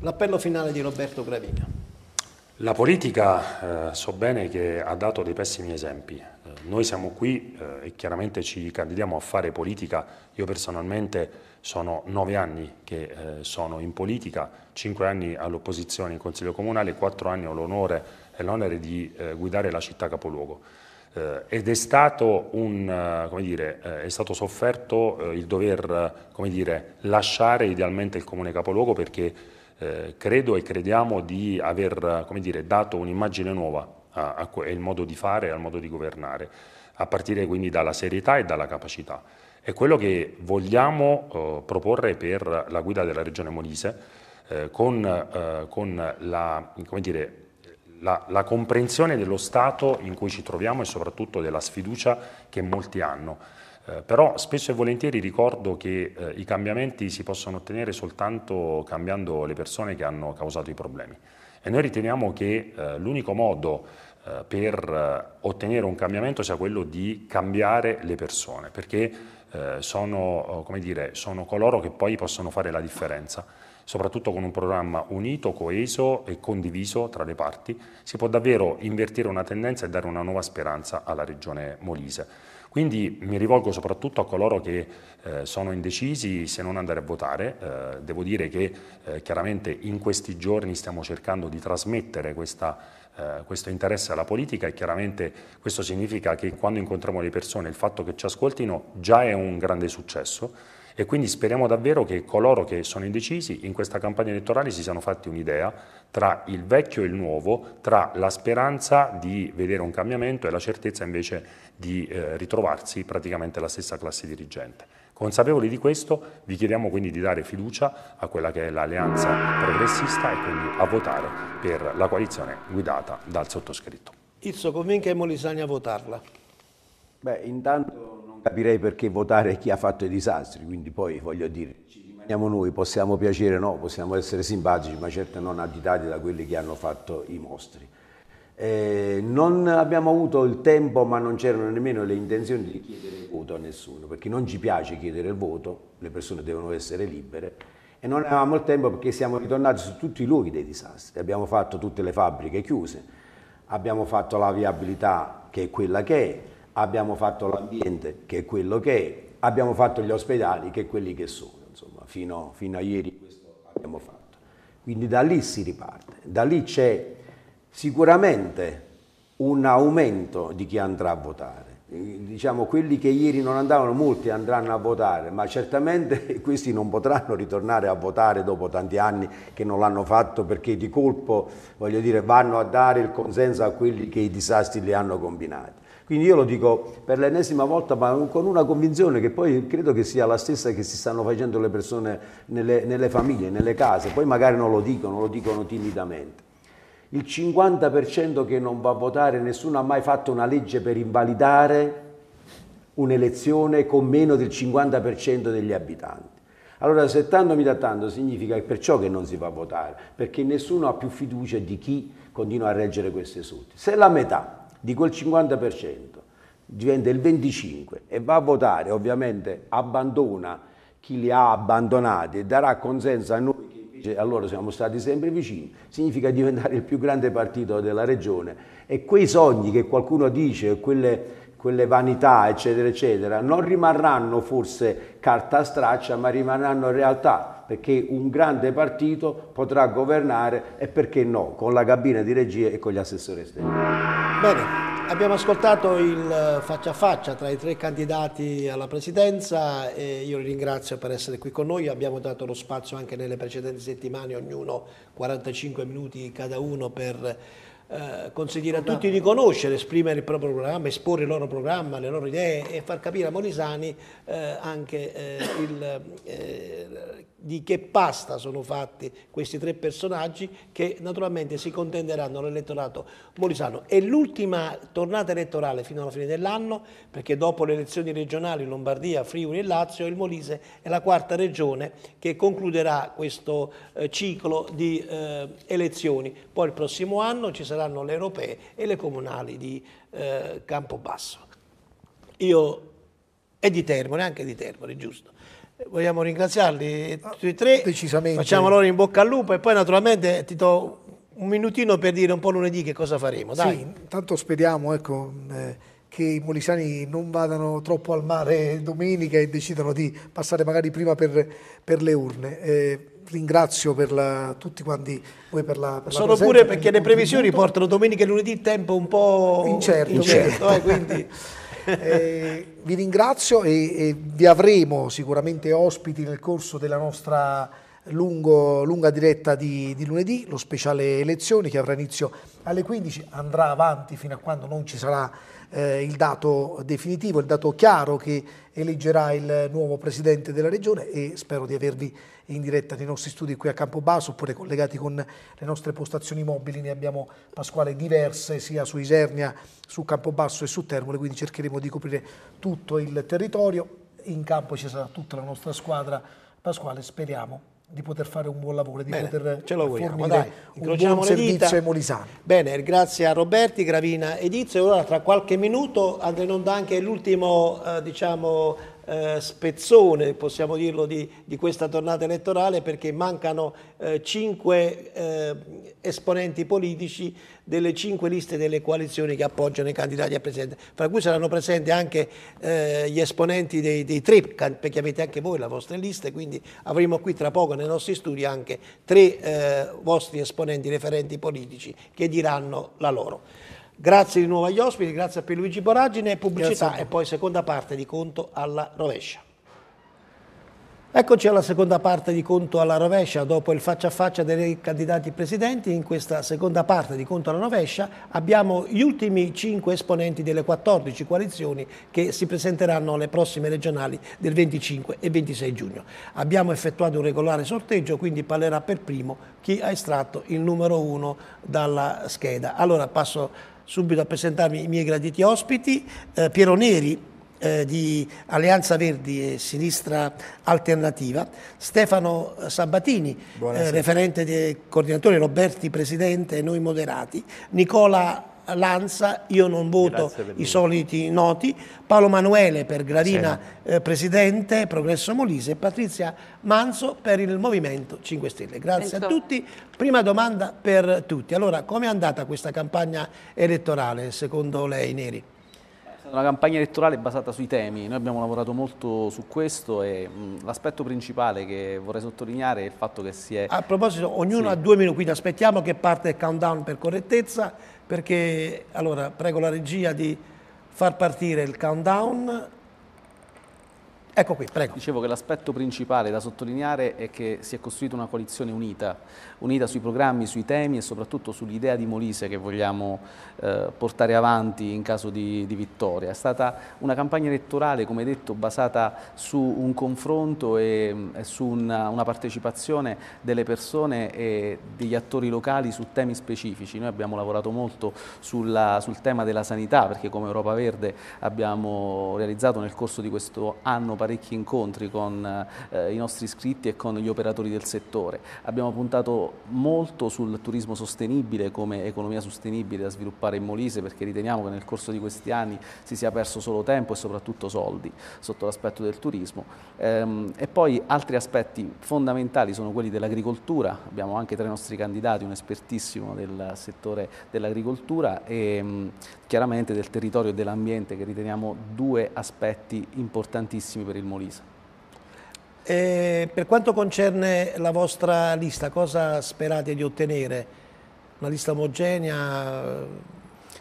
L'appello finale di Roberto Gravina. La politica eh, so bene che ha dato dei pessimi esempi eh, noi siamo qui eh, e chiaramente ci candidiamo a fare politica. Io personalmente sono nove anni che eh, sono in politica, cinque anni all'opposizione in Consiglio Comunale, quattro anni ho l'onore e l'onere di eh, guidare la città capoluogo. Eh, ed è stato, un, eh, dire, è stato sofferto il dover dire, lasciare idealmente il Comune capoluogo perché credo e crediamo di aver dire, dato un'immagine nuova a, a, modo di fare e al modo di governare, a partire quindi dalla serietà e dalla capacità. È quello che vogliamo eh, proporre per la guida della Regione Molise, eh, con, eh, con la, dire, la, la, comprensione dello stato in cui ci troviamo e soprattutto della sfiducia che molti hanno. Eh, però spesso e volentieri ricordo che eh, i cambiamenti si possono ottenere soltanto cambiando le persone che hanno causato i problemi. E noi riteniamo che eh, l'unico modo eh, per eh, ottenere un cambiamento sia quello di cambiare le persone, perché eh, sono, dire, sono coloro che poi possono fare la differenza soprattutto con un programma unito, coeso e condiviso tra le parti, si può davvero invertire una tendenza e dare una nuova speranza alla regione Molise. Quindi mi rivolgo soprattutto a coloro che eh, sono indecisi se non andare a votare. Eh, devo dire che eh, chiaramente in questi giorni stiamo cercando di trasmettere questa eh, questo interesse alla politica e chiaramente questo significa che quando incontriamo le persone il fatto che ci ascoltino già è un grande successo e quindi speriamo davvero che coloro che sono indecisi in questa campagna elettorale si siano fatti un'idea tra il vecchio e il nuovo, tra la speranza di vedere un cambiamento e la certezza invece di eh, ritrovarsi praticamente la stessa classe dirigente. Consapevoli di questo, vi chiediamo quindi di dare fiducia a quella che è l'alleanza progressista e quindi a votare per la coalizione guidata dal sottoscritto. Izzo, convinca i molisani a votarla. Beh, intanto non capirei perché votare chi ha fatto i disastri, quindi poi voglio dire, ci rimaniamo noi, possiamo piacere o no, possiamo essere simpatici, ma certo non additati da quelli che hanno fatto i mostri. Eh, non abbiamo avuto il tempo, ma non c'erano nemmeno le intenzioni di chiedere il voto a nessuno, perché non ci piace chiedere il voto, le persone devono essere libere e non avevamo il tempo perché siamo ritornati su tutti i luoghi dei disastri. Abbiamo fatto tutte le fabbriche chiuse, abbiamo fatto la viabilità che è quella che è, abbiamo fatto l'ambiente che è quello che è, abbiamo fatto gli ospedali che è quelli che sono, insomma, fino, fino a ieri questo abbiamo fatto. Quindi da lì si riparte, da lì c'è sicuramente un aumento di chi andrà a votare. Eh, diciamo quelli che ieri non andavano, molti andranno a votare, ma certamente questi non potranno ritornare a votare dopo tanti anni che non l'hanno fatto perché di colpo, voglio dire, vanno a dare il consenso a quelli che i disastri li hanno combinati. Quindi io lo dico per l'ennesima volta, ma con una convinzione che poi credo che sia la stessa che si stanno facendo le persone nelle, nelle famiglie, nelle case, poi magari non lo dicono, lo dicono timidamente il 50% che non va a votare, nessuno ha mai fatto una legge per invalidare un'elezione con meno del 50% degli abitanti. Allora se tanto mi da tanto significa che è perciò che non si va a votare, perché nessuno ha più fiducia di chi continua a reggere queste sorti. Se la metà di quel 50% diventa il 25% e va a votare, ovviamente abbandona chi li ha abbandonati e darà consenso a noi legge, allora siamo stati sempre vicini, significa diventare il più grande partito della regione e quei sogni che qualcuno dice, quelle quelle vanità, eccetera, eccetera, non rimarranno forse carta straccia, ma rimarranno realtà, perché un grande partito potrà governare e perché no, con la cabina di regia e con gli assessori esterni. Bene, abbiamo ascoltato il faccia a faccia tra i tre candidati alla presidenza e io li ringrazio per essere qui con noi, abbiamo dato lo spazio anche nelle precedenti settimane, ognuno 45 minuti cada uno per eh, consigliere a tutti di conoscere, esprimere il proprio programma, esporre il loro programma, le loro idee e far capire a Molisani eh, anche eh, il, eh, di che pasta sono fatti questi tre personaggi che naturalmente si contenderanno l'elettorato molisano. È l'ultima tornata elettorale fino alla fine dell'anno perché dopo le elezioni regionali Lombardia, Friuli e Lazio il Molise è la quarta regione che concluderà questo eh, ciclo di eh, elezioni. Poi il prossimo anno ci saranno le europee e le comunali di eh, Campobasso. Io... E di Termoli, anche di Termoli, giusto? Vogliamo ringraziarli ah, tutti e tre. Decisamente. Facciamo loro in bocca al lupo e poi naturalmente ti do un minutino per dire un po' lunedì che cosa faremo. Dai. Sì, intanto speriamo ecco, eh, che i molisani non vadano troppo al mare domenica e decidano di passare magari prima per, per le urne. Eh, ringrazio per la, tutti quanti voi per la, per Sono la presenza, pure perché le previsioni portano domenica e lunedì tempo un po' incerto. incerto. Eh, quindi... Eh, vi ringrazio e, e, vi avremo sicuramente ospiti nel corso della nostra lungo, lunga diretta di, di, lunedì, lo speciale elezioni che avrà inizio alle 15, andrà avanti fino a quando non ci sarà eh, il dato definitivo, il dato chiaro che eleggerà il nuovo Presidente della Regione e spero di avervi in diretta nei nostri studi qui a Campobasso oppure collegati con le nostre postazioni mobili, ne abbiamo Pasquale diverse sia su Isernia, su Campobasso e su Termole, quindi cercheremo di coprire tutto il territorio, in campo ci sarà tutta la nostra squadra, Pasquale speriamo di poter fare un buon lavoro, di Bene, poter ce lo vogliamo, dai, un buon servizio ai molisani. Bene, grazie a Roberti, Gravina E Ora tra qualche minuto andremo in onda anche l'ultimo eh, diciamo, eh, spezzone, possiamo dirlo, di, di, questa tornata elettorale perché mancano eh, cinque eh, esponenti politici delle cinque liste delle coalizioni che appoggiano i candidati a presidente, fra cui saranno presenti anche eh, gli esponenti dei, dei, tre, perché avete anche voi la vostra lista, quindi avremo qui tra poco nei nostri studi anche tre eh, vostri esponenti referenti politici che diranno la loro. Grazie di nuovo agli ospiti, grazie a Pierluigi Boragine, pubblicità e poi seconda parte di Conto alla rovescia. Eccoci alla seconda parte di Conto alla rovescia, dopo il faccia a faccia dei candidati presidenti, in questa seconda parte di Conto alla rovescia abbiamo gli ultimi cinque esponenti delle 14 coalizioni che si presenteranno alle prossime regionali del 25 e 26 giugno. Abbiamo effettuato un regolare sorteggio, quindi parlerà per primo chi ha estratto il numero uno dalla scheda. Allora passo subito a presentarmi i miei graditi ospiti, eh, Piero Neri eh, di Alleanza Verdi e Sinistra Alternativa, Stefano Sabatini, eh, referente e coordinatore Roberti Presidente e noi moderati, Nicola Lanza, io non voto i soliti noti, Paolo Manuele per Gradina eh, Presidente, Progresso Molise e Patrizia Manzo per il Movimento 5 Stelle. Grazie Penso. a ecco. tutti. Prima domanda per tutti. Allora, com'è andata questa campagna elettorale secondo lei, Neri? Una campagna elettorale basata sui temi, noi abbiamo lavorato molto su questo e l'aspetto principale che vorrei sottolineare è il fatto che si è... A proposito, ognuno sì. ha due minuti, quindi aspettiamo che parte il countdown per correttezza perché allora prego la regia di far partire il countdown Ecco qui, prego. Dicevo che l'aspetto principale da sottolineare è che si è costruita una coalizione unita, unita sui programmi, sui temi e soprattutto sull'idea di Molise che vogliamo eh, portare avanti in caso di, di, vittoria. È stata una campagna elettorale, come detto, basata su un confronto e, e su una, una, partecipazione delle persone e degli attori locali su temi specifici. Noi abbiamo lavorato molto sulla, sul tema della sanità perché come Europa Verde abbiamo realizzato nel corso di questo anno parecchi incontri con eh, i nostri iscritti e con gli operatori del settore. Abbiamo puntato molto sul turismo sostenibile come economia sostenibile da sviluppare in Molise perché riteniamo che nel corso di questi anni si sia perso solo tempo e soprattutto soldi sotto l'aspetto del turismo. Ehm, e poi altri aspetti fondamentali sono quelli dell'agricoltura, abbiamo anche tra i nostri candidati un espertissimo del settore dell'agricoltura e mm, chiaramente del territorio e dell'ambiente che riteniamo due aspetti importantissimi per il Molise. E per quanto concerne la vostra lista, cosa sperate di ottenere? Una lista omogenea?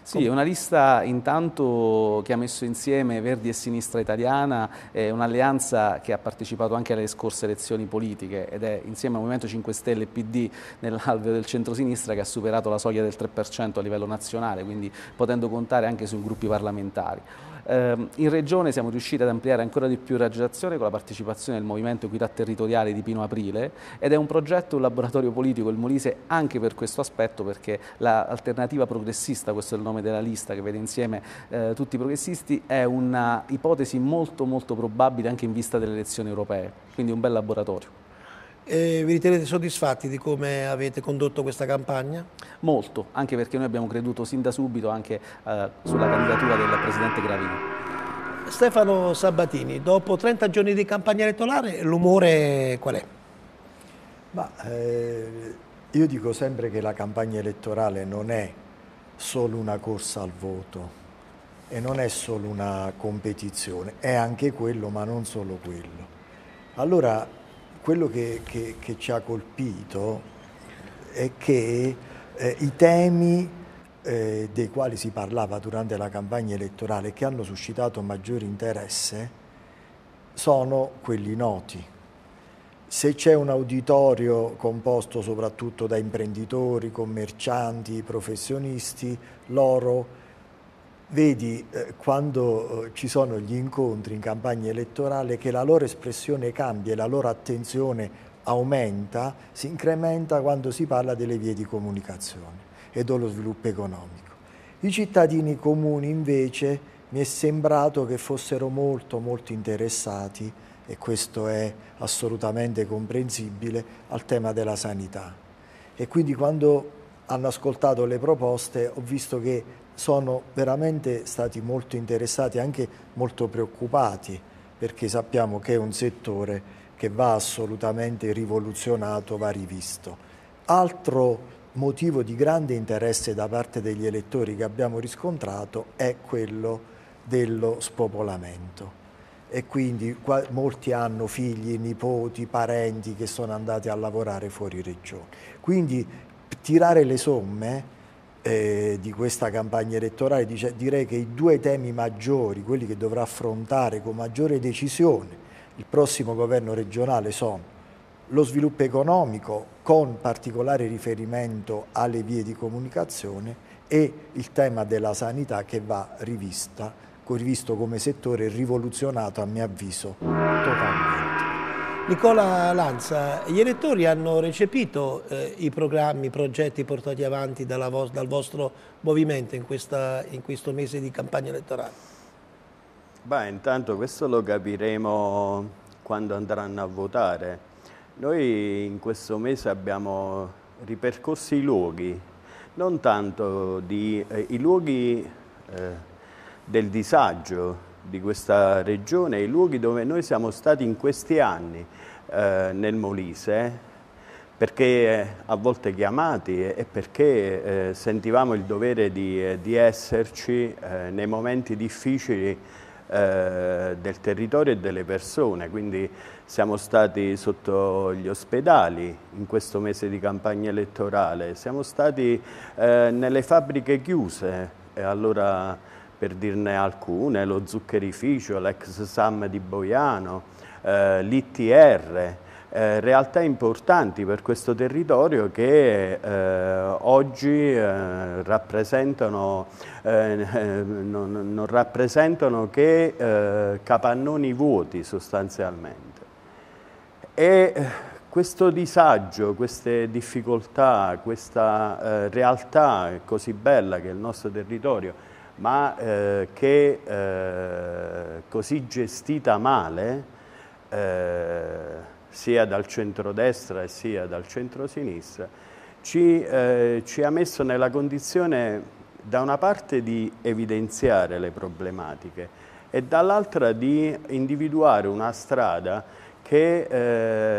Sì, è una lista intanto che ha messo insieme Verdi e Sinistra Italiana, è un'alleanza che ha partecipato anche alle scorse elezioni politiche ed è insieme al Movimento 5 Stelle e PD nell'alveo del centro-sinistra che ha superato la soglia del 3% a livello nazionale, quindi potendo contare anche sui gruppi parlamentari. Ehm, in Regione siamo riusciti ad ampliare ancora di più la raggio con la partecipazione del Movimento Equità Territoriale di Pino Aprile ed è un progetto, un laboratorio politico il Molise anche per questo aspetto perché l'alternativa progressista, questo è il nome della lista che vede insieme eh, tutti i progressisti, è una ipotesi molto molto probabile anche in vista delle elezioni europee, quindi un bel laboratorio. E vi ritenete soddisfatti di come avete condotto questa campagna? Molto, anche perché noi abbiamo creduto sin da subito anche eh, sulla candidatura del Presidente Gravino. Stefano Sabatini, dopo 30 giorni di campagna elettorale l'umore qual è? Ma, eh, io dico sempre che la campagna elettorale non è solo una corsa al voto e non è solo una competizione, è anche quello ma non solo quello. Allora quello che, che, che, ci ha colpito è che eh, i temi eh, dei quali si parlava durante la campagna elettorale e che hanno suscitato maggiore interesse sono quelli noti. Se c'è un auditorio composto soprattutto da imprenditori, commercianti, professionisti, loro Vedi, eh, quando eh, ci sono gli incontri in campagna elettorale che la loro espressione cambia e la loro attenzione aumenta, si incrementa quando si parla delle vie di comunicazione e dello sviluppo economico. I cittadini comuni invece mi è sembrato che fossero molto molto interessati e questo è assolutamente comprensibile al tema della sanità. E quindi quando hanno ascoltato le proposte ho visto che sono veramente stati molto interessati, e anche molto preoccupati, perché sappiamo che è un settore che va assolutamente rivoluzionato, va rivisto. Altro motivo di grande interesse da parte degli elettori che abbiamo riscontrato è quello dello spopolamento e quindi qua, molti hanno figli, nipoti, parenti che sono andati a lavorare fuori regione. Quindi tirare le somme eh, di questa campagna elettorale, dice, direi che i due temi maggiori, quelli che dovrà affrontare con maggiore decisione il prossimo governo regionale sono lo sviluppo economico con particolare riferimento alle vie di comunicazione e il tema della sanità che va rivista, rivisto come settore rivoluzionato a mio avviso totalmente. Nicola Lanza, gli elettori hanno recepito eh, i programmi, i progetti portati avanti vo dal vostro movimento in, questa, in, questo mese di campagna elettorale? Beh, intanto questo lo capiremo quando andranno a votare. Noi in questo mese abbiamo ripercorso i luoghi, non tanto di, eh, i luoghi eh, del disagio, di questa regione, i luoghi dove noi siamo stati in questi anni eh, nel Molise, perché eh, a volte chiamati e perché eh, sentivamo il dovere di, eh, di esserci eh, nei momenti difficili eh, del territorio e delle persone, quindi siamo stati sotto gli ospedali in questo mese di campagna elettorale, siamo stati nelle fabbriche chiuse e allora per dirne alcune, lo zuccherificio, l'ex SAM di Boiano, eh, l'ITR, eh, realtà importanti per questo territorio che eh, oggi eh, rappresentano, eh, non, non, rappresentano che eh, capannoni vuoti sostanzialmente. E eh, questo disagio, queste difficoltà, questa realtà così bella che è il nostro territorio ma eh, che eh, così gestita male, eh, sia dal centrodestra sia dal centrosinistra, ci, eh, ci ha messo nella condizione da una parte di evidenziare le problematiche e dall'altra di individuare una strada che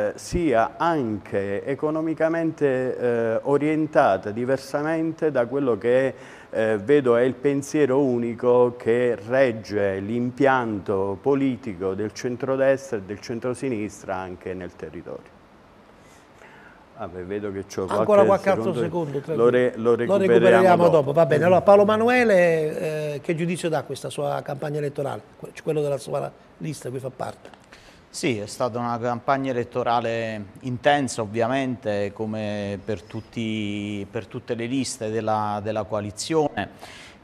eh, sia anche economicamente eh, orientata diversamente da quello che è eh, vedo è il pensiero unico che regge l'impianto politico del centrodestra e del centrosinistra anche nel territorio. Ah, vedo che c'ho Ancora qualche altro secondo, lo, re, lo, recuperiamo, lo recuperiamo dopo. dopo. Va bene, allora Paolo Manuele eh, che giudizio dà questa sua campagna elettorale, quello della sua lista, qui fa parte? Sì, è stata una campagna elettorale intensa ovviamente come per, tutti, per tutte le liste della, della coalizione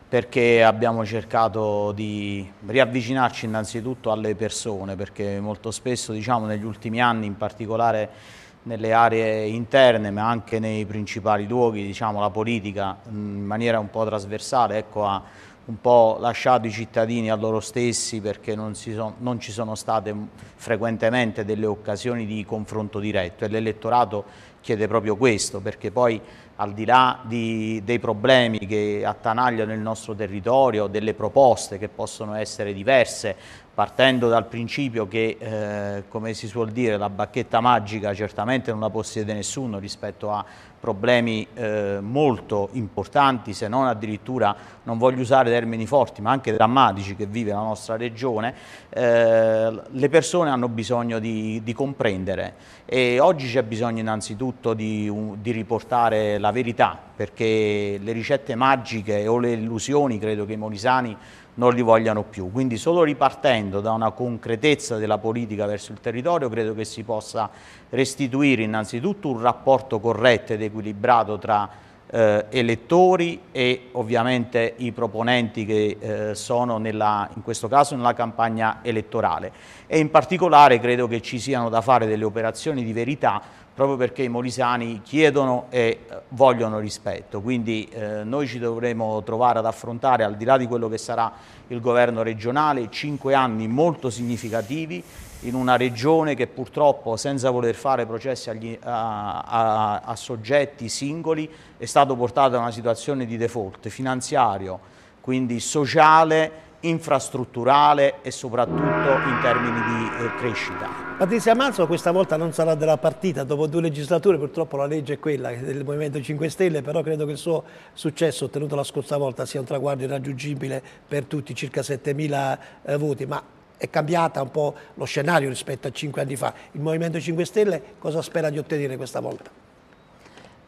perché abbiamo cercato di riavvicinarci innanzitutto alle persone perché molto spesso diciamo, negli ultimi anni in particolare nelle aree interne ma anche nei principali luoghi diciamo, la politica in maniera un po' trasversale ecco, ha un po' lasciato i cittadini a loro stessi perché non, son, non, ci sono state frequentemente delle occasioni di confronto diretto e l'elettorato chiede proprio questo perché poi al di là di, dei problemi che attanagliano il nostro territorio, delle proposte che possono essere diverse, partendo dal principio che, eh, come si suol dire, la bacchetta magica certamente non la possiede nessuno rispetto a problemi eh, molto importanti, se non addirittura, non voglio usare termini forti, ma anche drammatici che vive la nostra regione, eh, le persone hanno bisogno di, di comprendere e oggi c'è bisogno innanzitutto di, di riportare la verità, perché le ricette magiche o le illusioni credo che i morisani non li vogliano più. Quindi solo ripartendo da una concretezza della politica verso il territorio credo che si possa restituire innanzitutto un rapporto corretto ed equilibrato tra eh, elettori e ovviamente i proponenti che eh, sono nella, in questo caso nella campagna elettorale e in particolare credo che ci siano da fare delle operazioni di verità proprio perché i molisani chiedono e eh, vogliono rispetto. Quindi eh, noi ci dovremo trovare ad affrontare, al di là di quello che sarà il governo regionale, cinque anni molto significativi in una regione che purtroppo senza voler fare processi agli, a, a, a, soggetti singoli è stato portato a una situazione di default finanziario, quindi sociale infrastrutturale e soprattutto in termini di eh, crescita. Patrizia Manzo questa volta non sarà della partita, dopo due legislature purtroppo la legge è quella del Movimento 5 Stelle, però credo che il suo successo ottenuto la scorsa volta sia un traguardo irraggiungibile per tutti, circa 7.000 eh, voti, ma è cambiata un po' lo scenario rispetto a cinque anni fa. Il Movimento 5 Stelle cosa spera di ottenere questa volta?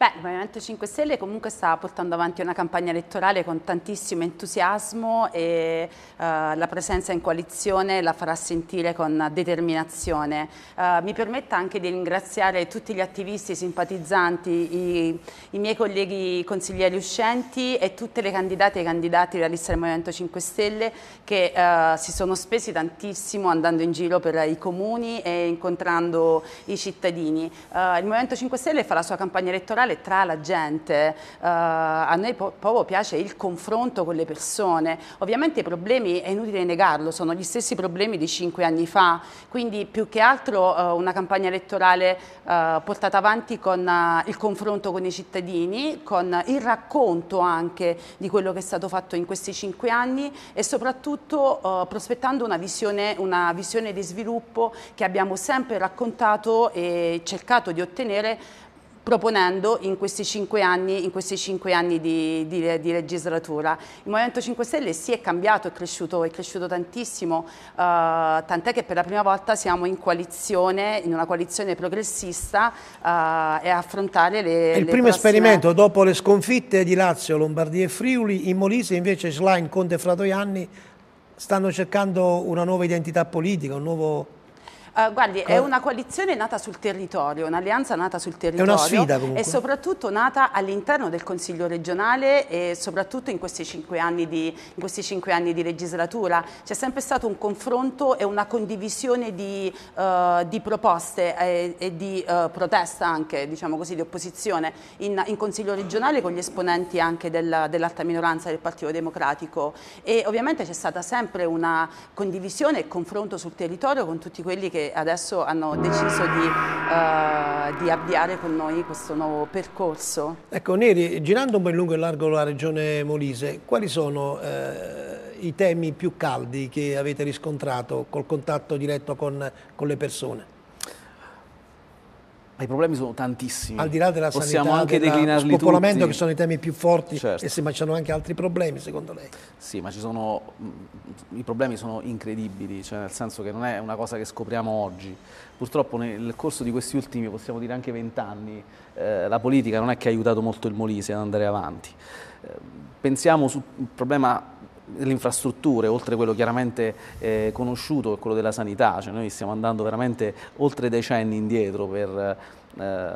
Beh, il Movimento 5 Stelle comunque sta portando avanti una campagna elettorale con tantissimo entusiasmo e uh, la presenza in coalizione la farà sentire con determinazione. Uh, mi permetta anche di ringraziare tutti gli attivisti, i simpatizzanti, i, i, miei colleghi consiglieri uscenti e tutte le candidate e candidati della lista del Movimento 5 Stelle che uh, si sono spesi tantissimo andando in giro per i comuni e incontrando i cittadini. il Movimento 5 Stelle fa la sua campagna elettorale parlare tra la gente, uh, a noi po- proprio piace il confronto con le persone. Ovviamente i problemi, è inutile negarlo, sono gli stessi problemi di cinque anni fa, quindi più che altro uh, una campagna elettorale uh, portata avanti con il confronto con i cittadini, con il racconto anche di quello che è stato fatto in questi cinque anni e soprattutto prospettando una visione, una visione di sviluppo che abbiamo sempre raccontato e cercato di ottenere proponendo in questi cinque anni, questi cinque anni di, di, di, legislatura. Il Movimento 5 Stelle si è cambiato, è cresciuto, è cresciuto tantissimo, eh, tant'è che per la prima volta siamo in coalizione, in una coalizione progressista eh, e affrontare le... È il le primo prossime... esperimento, dopo le sconfitte di Lazio, Lombardia e Friuli, in Molise invece Schlein, Conte e Fratoianni stanno cercando una nuova identità politica, un nuovo Uh, guardi, è una coalizione nata sul territorio, un'alleanza nata sul territorio. È una sfida comunque. E soprattutto nata all'interno del Consiglio regionale e soprattutto in questi cinque anni di, cinque anni di legislatura. C'è sempre stato un confronto e una condivisione di, uh, di proposte e, eh, e di uh, protesta anche, diciamo così, di opposizione in, in, Consiglio regionale con gli esponenti anche del, dell'alta minoranza del Partito Democratico e ovviamente c'è stata sempre una condivisione e confronto sul territorio con tutti quelli che adesso hanno deciso di, uh, di, avviare con noi questo nuovo percorso. Ecco Neri, girando un po' in lungo e largo la regione Molise, quali sono eh, i temi più caldi che avete riscontrato col contatto diretto con, con le persone? i problemi sono tantissimi. Al di là della Possiamo sanità, anche declinarli spopolamento tutti. che sono i temi più forti certo. e se, ma ci sono anche altri problemi secondo lei? Sì, ma ci sono, mm, i problemi sono incredibili, cioè nel senso che non è una cosa che scopriamo oggi. Purtroppo nel corso di questi ultimi, possiamo dire anche vent'anni, eh, la politica non è che ha aiutato molto il Molise ad andare avanti. Eh, pensiamo sul problema le infrastrutture, oltre quello chiaramente eh, conosciuto, quello della sanità, cioè noi stiamo andando veramente oltre decenni indietro per, eh,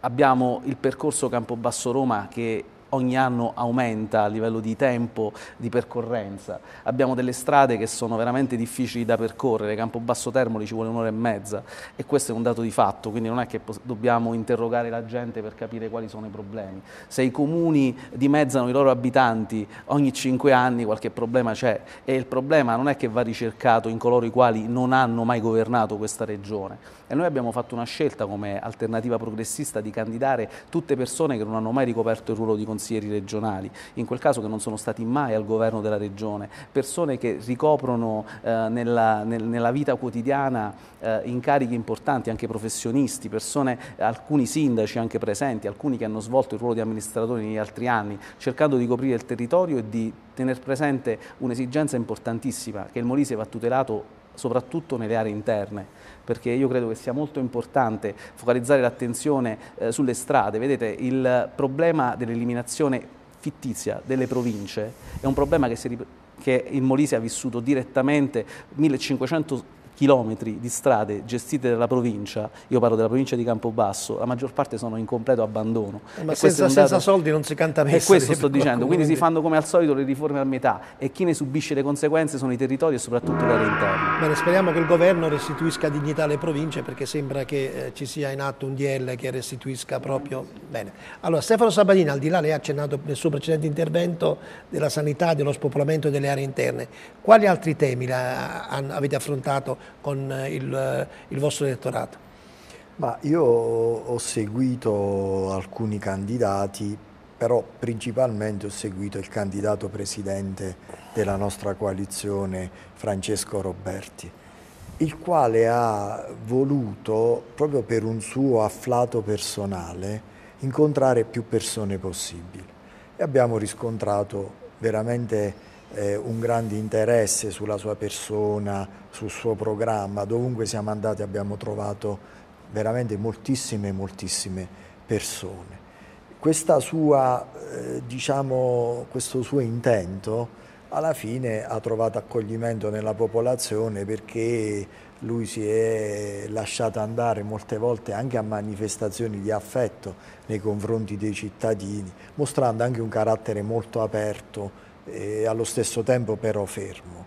abbiamo il percorso Campobasso Roma che ogni anno aumenta a livello di tempo, di percorrenza. Abbiamo delle strade che sono veramente difficili da percorrere, Campo Basso Termoli ci vuole un'ora e mezza e questo è un dato di fatto, quindi non è che dobbiamo interrogare la gente per capire quali sono i problemi. Se i comuni dimezzano i loro abitanti ogni cinque anni qualche problema c'è e il problema non è che va ricercato in coloro i quali non hanno mai governato questa regione, noi abbiamo fatto una scelta come alternativa progressista di candidare tutte persone che non hanno mai ricoperto il ruolo di consiglieri regionali, in quel caso che non sono stati mai al governo della regione, persone che ricoprono eh, nella, nel, nella, vita quotidiana eh, incarichi importanti, anche professionisti, persone, alcuni sindaci anche presenti, alcuni che hanno svolto il ruolo di amministratori negli altri anni, cercando di coprire il territorio e di tenere presente un'esigenza importantissima che il Molise va tutelato soprattutto nelle aree interne perché io credo che sia molto importante focalizzare l'attenzione eh, sulle strade. Vedete, il problema dell'eliminazione fittizia delle province è un problema che si che il Molise ha vissuto direttamente 1500 chilometri di strade gestite dalla provincia, io parlo della provincia di Campobasso, la maggior parte sono in completo abbandono. Eh, ma senza, dato... senza, soldi non si canta messa. E questo sto dicendo, quindi si fanno come al solito le riforme a metà e chi ne subisce le conseguenze sono i territori e soprattutto l'area interne. Bene, speriamo che il governo restituisca dignità alle province perché sembra che eh, ci sia in atto un DL che restituisca proprio... Bene. Allora, Stefano Sabadini, al di là lei ha accennato nel suo precedente intervento della sanità, dello spopolamento delle aree interne, quali altri temi la, an, avete affrontato? con eh, il, eh, il vostro elettorato? Ma io ho seguito alcuni candidati, però principalmente ho seguito il candidato presidente della nostra coalizione, Francesco Roberti, il quale ha voluto, proprio per un suo afflato personale, incontrare più persone possibili. E abbiamo riscontrato veramente eh, un grande interesse sulla sua persona, sul suo programma, dovunque siamo andati abbiamo trovato veramente moltissime, moltissime persone. Sua, eh, diciamo, questo suo intento alla fine ha trovato accoglimento nella popolazione perché lui si è lasciato andare molte volte anche a manifestazioni di affetto nei confronti dei cittadini, mostrando anche un carattere molto aperto, e allo stesso tempo però fermo.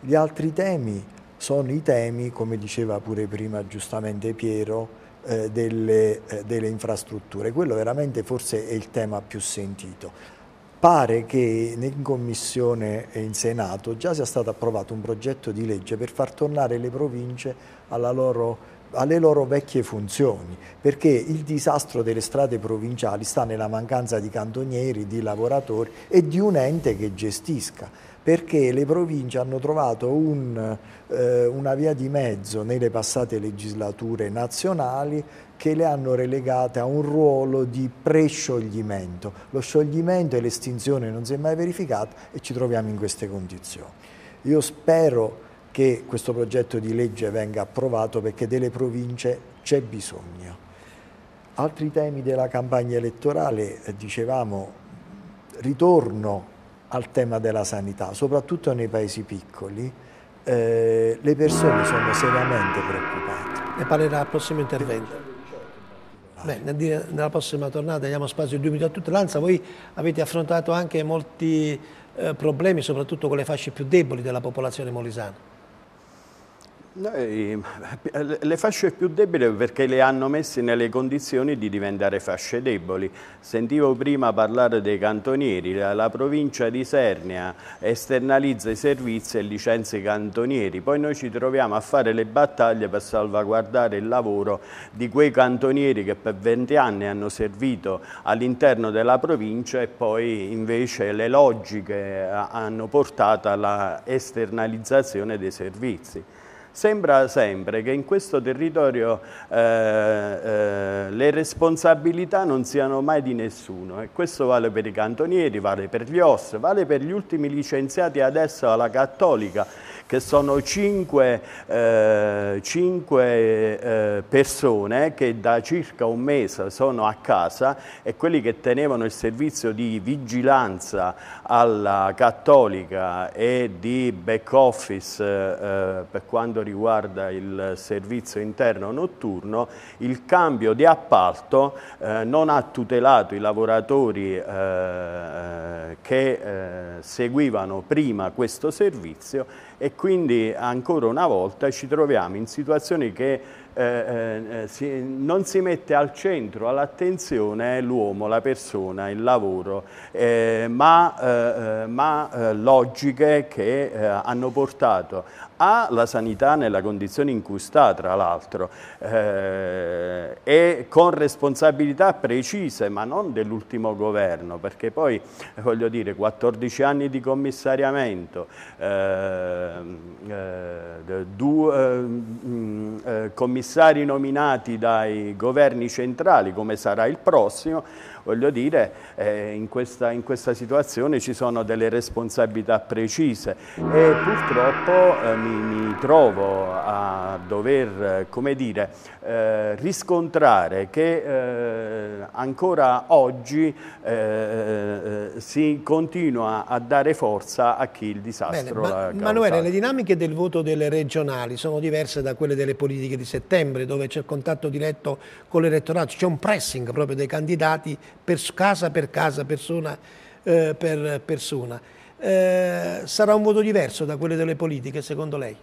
Gli altri temi sono i temi, come diceva pure prima giustamente Piero, eh, delle, eh, delle infrastrutture. Quello veramente forse è il tema più sentito. Pare che in Commissione e in Senato già sia stato approvato un progetto di legge per far tornare le province alla loro alle loro vecchie funzioni, perché il disastro delle strade provinciali sta nella mancanza di cantonieri, di lavoratori e di un ente che gestisca, perché le province hanno trovato un, eh, una via di mezzo nelle passate legislature nazionali che le hanno relegate a un ruolo di prescioglimento. Lo scioglimento e l'estinzione non si è mai verificata e ci troviamo in queste condizioni. Io spero che questo progetto di legge venga approvato perché delle province c'è bisogno. Altri temi della campagna elettorale, eh, dicevamo, ritorno al tema della sanità, soprattutto nei paesi piccoli, eh, le persone sono seriamente preoccupate. Ne parlerà al prossimo intervento. Beh, nella prossima tornata diamo spazio di due minuti a tutti. Lanza, voi avete affrontato anche molti eh, problemi, soprattutto con le fasce più deboli della popolazione molisana. Eh, le fasce più deboli perché le hanno messe nelle condizioni di diventare fasce deboli. Sentivo prima parlare dei cantonieri, la, provincia di Sernia esternalizza i servizi e licenzia i cantonieri, poi noi ci troviamo a fare le battaglie per salvaguardare il lavoro di quei cantonieri che per 20 anni hanno servito all'interno della provincia e poi invece le logiche eh, hanno portato alla esternalizzazione dei servizi. Sembra sempre che in questo territorio eh, eh, le responsabilità non siano mai di nessuno e questo vale per i cantonieri, vale per gli OS, vale per gli ultimi licenziati adesso alla Cattolica che sono cinque, eh, cinque eh, persone che da circa un mese sono a casa e quelli che tenevano il servizio di vigilanza alla Cattolica e di back office eh, per quanto riguarda il servizio interno notturno, il cambio di appalto eh, non ha tutelato i lavoratori eh, che eh, seguivano prima questo servizio e quindi ancora una volta ci troviamo in situazioni che eh, eh, eh, si, non si mette al centro, all'attenzione l'uomo, la persona, il lavoro, eh, ma, eh, eh, ma logiche che hanno portato ha la sanità nella condizione in cui sta, tra l'altro, eh, e con responsabilità precise, ma non dell'ultimo governo, perché poi, voglio dire, 14 anni di commissariamento, eh, eh, due eh, mm, eh, commissari nominati dai governi centrali, come sarà il prossimo, voglio dire, eh, in, questa, in, questa, situazione ci sono delle responsabilità precise e purtroppo eh, mi, mi, trovo a dover, come dire, eh, riscontrare che eh, ancora oggi eh, eh, si continua a dare forza a chi il disastro Bene, ma, Manuele, le dinamiche del voto delle regionali sono diverse da quelle delle politiche di settembre, dove c'è il contatto diretto con l'elettorato, c'è un pressing proprio dei candidati per casa per casa, persona eh, per persona. Eh, sarà un voto diverso da quello delle politiche, secondo lei?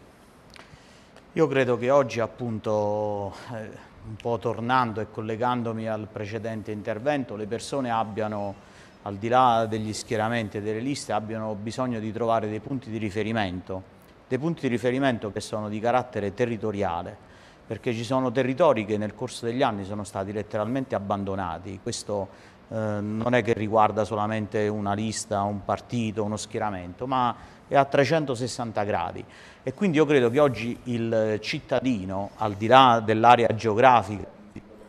Io credo che oggi appunto, eh, un po' tornando e collegandomi al precedente intervento, le persone abbiano al di là degli schieramenti e delle liste, abbiano bisogno di trovare dei punti di riferimento, dei punti di riferimento che sono di carattere territoriale, perché ci sono territori che nel corso degli anni sono stati letteralmente abbandonati. Questo eh, non è che riguarda solamente una lista, un partito, uno schieramento, ma è a 360 gradi. E quindi io credo che oggi il cittadino, al di là dell'area geografica,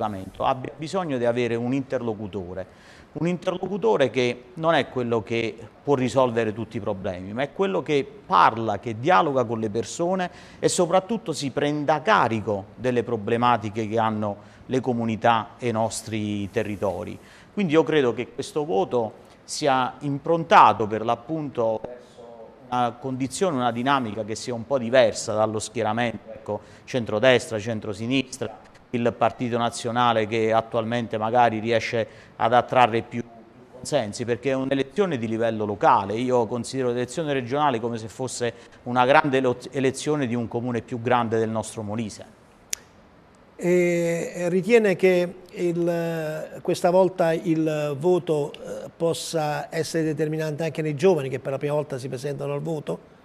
Parlamento abbia bisogno di avere un interlocutore, un interlocutore che non è quello che può risolvere tutti i problemi, ma è quello che parla, che dialoga con le persone e soprattutto si prenda carico delle problematiche che hanno le comunità e i nostri territori. Quindi io credo che questo voto sia improntato per l'appunto una condizione, una dinamica che sia un po' diversa dallo schieramento ecco, centrodestra, centrosinistra, il partito nazionale che attualmente magari riesce ad attrarre più consensi perché è un'elezione di livello locale, io considero l'elezione regionale come se fosse una grande elezione di un comune più grande del nostro Molise. E ritiene che il, questa volta il voto eh, possa essere determinante anche nei giovani che per la prima volta si presentano al voto?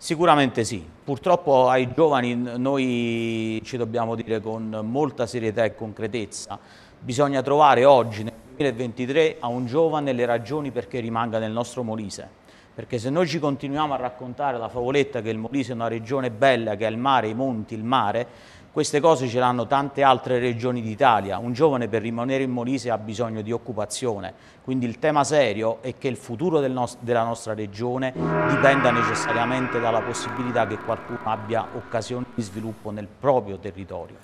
Sicuramente sì, purtroppo ai giovani noi ci dobbiamo dire con molta serietà e concretezza, bisogna trovare oggi nel 2023 a un giovane le ragioni perché rimanga nel nostro Molise perché se noi ci continuiamo a raccontare la favoletta che il Molise è una regione bella, che ha il mare, i monti, il mare, queste cose ce l'hanno tante altre regioni d'Italia. Un giovane per rimanere in Molise ha bisogno di occupazione, quindi il tema serio è che il futuro del nost della nostra regione dipenda necessariamente dalla possibilità che qualcuno abbia occasioni di sviluppo nel proprio territorio.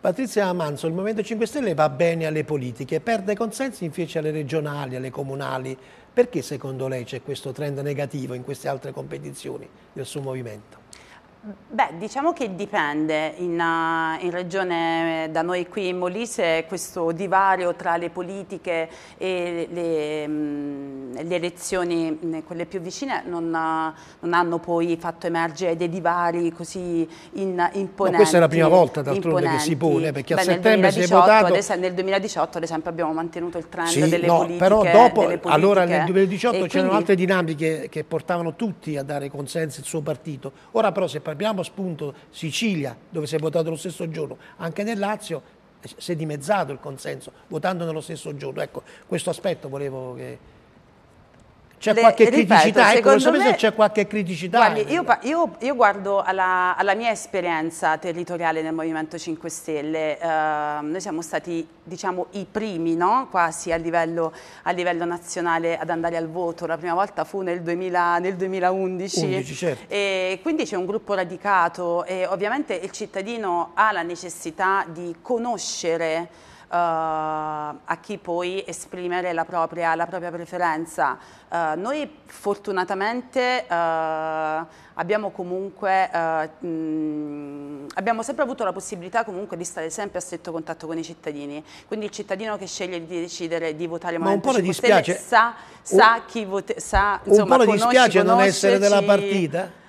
Patrizia Amanzo, il Movimento 5 Stelle va bene alle politiche, perde consensi invece alle regionali, alle comunali. Perché secondo lei c'è questo trend negativo in queste altre competizioni del suo movimento? Beh, diciamo che dipende. In, eh, in, regione eh, da noi qui in Molise questo divario tra le politiche e le, mm, le elezioni, mm, quelle più vicine, non, eh, non, hanno poi fatto emergere dei divari così in, imponenti. Ma questa è la prima volta d'altronde che si pone, perché Beh, a settembre 2018, si è votato... Esempio, nel 2018 ad esempio abbiamo mantenuto il trend sì, delle, no, politiche, però dopo, politiche. Allora nel 2018 c'erano quindi... altre dinamiche che portavano tutti a dare consenso al suo partito. Ora però se parliamo abbiamo spunto Sicilia, dove si è votato lo stesso giorno, anche nel Lazio eh, si è dimezzato il consenso votando nello stesso giorno. Ecco, questo aspetto volevo che c'è qualche ripeto, criticità? Ecco, lo sapete se c'è qualche criticità? Guardi, eh. io, io, io, guardo alla, alla, mia esperienza territoriale nel Movimento 5 Stelle. Eh, noi siamo stati, diciamo, i primi, no? quasi a livello, a livello, nazionale ad andare al voto. La prima volta fu nel, 2000, nel 2011. 11, certo. e quindi c'è un gruppo radicato e ovviamente il cittadino ha la necessità di conoscere eh, a chi poi esprimere la propria, la propria preferenza. Eh, noi fortunatamente eh, abbiamo comunque, mh, abbiamo sempre avuto la possibilità comunque di stare sempre a stretto contatto con i cittadini, quindi il cittadino che sceglie di decidere di votare ma un po' le dispiace sa, sa, un, chi vota, sa, insomma, un po' le dispiace conosci, non essere della partita?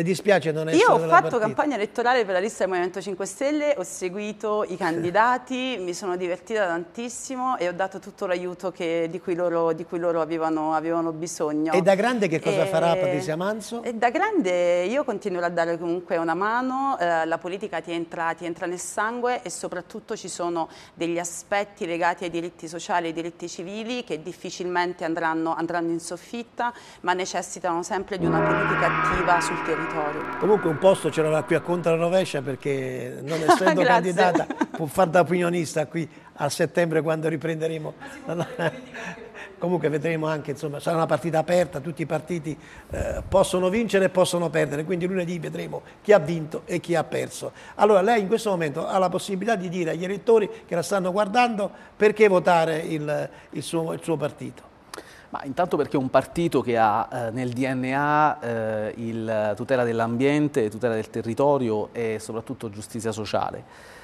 Le dispiace non essere Io ho fatto partita. campagna elettorale per la lista del Movimento 5 Stelle, ho seguito i candidati, mi sono divertita tantissimo e ho dato tutto l'aiuto di cui loro, di cui loro avevano, avevano, bisogno. E da grande che cosa e... farà Patrizia Manzo? E da grande io continuerò a dare comunque una mano, eh, la politica ti entra, ti entra, nel sangue e soprattutto ci sono degli aspetti legati ai diritti sociali e ai diritti civili che difficilmente andranno, andranno in soffitta ma necessitano sempre di una politica attiva sul territorio territorio. Comunque un posto ce l'aveva qui a Contrarovescia perché non essendo candidata può far da opinionista qui a settembre quando riprenderemo. Comunque vedremo anche, insomma, sarà una partita aperta, tutti i partiti eh, possono vincere e possono perdere, quindi lunedì vedremo chi ha vinto e chi ha perso. Allora lei in questo momento ha la possibilità di dire agli elettori che la stanno guardando perché votare il, il, suo, il suo partito. Ma intanto perché è un partito che ha eh, nel DNA eh, il eh, tutela dell'ambiente, tutela del territorio e soprattutto giustizia sociale.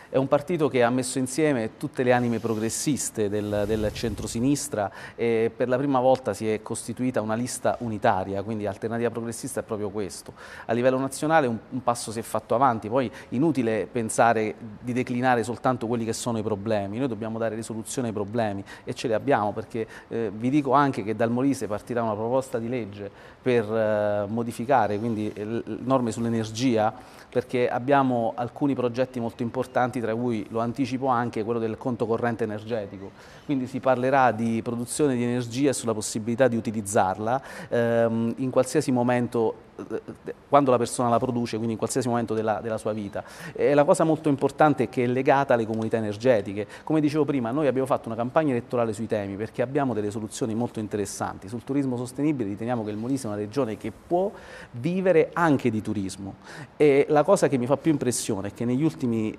È un partito che ha messo insieme tutte le anime progressiste del, del centro-sinistra e per la prima volta si è costituita una lista unitaria, quindi Alternativa Progressista è proprio questo. A livello nazionale un, un passo si è fatto avanti, poi inutile pensare di declinare soltanto quelli che sono i problemi, noi dobbiamo dare risoluzione ai problemi e ce li abbiamo perché eh, vi dico anche che dal Molise partirà una proposta di legge per eh, modificare quindi eh, norme sull'energia perché abbiamo alcuni progetti molto importanti tra cui lo anticipo anche quello del conto corrente energetico quindi si parlerà di produzione di energia e sulla possibilità di utilizzarla ehm, in qualsiasi momento quando la persona la produce, quindi in qualsiasi momento della, della sua vita. E la cosa molto importante è che è legata alle comunità energetiche. Come dicevo prima, noi abbiamo fatto una campagna elettorale sui temi perché abbiamo delle soluzioni molto interessanti. Sul turismo sostenibile riteniamo che il Molise è una regione che può vivere anche di turismo. E la cosa che mi fa più impressione è che negli ultimi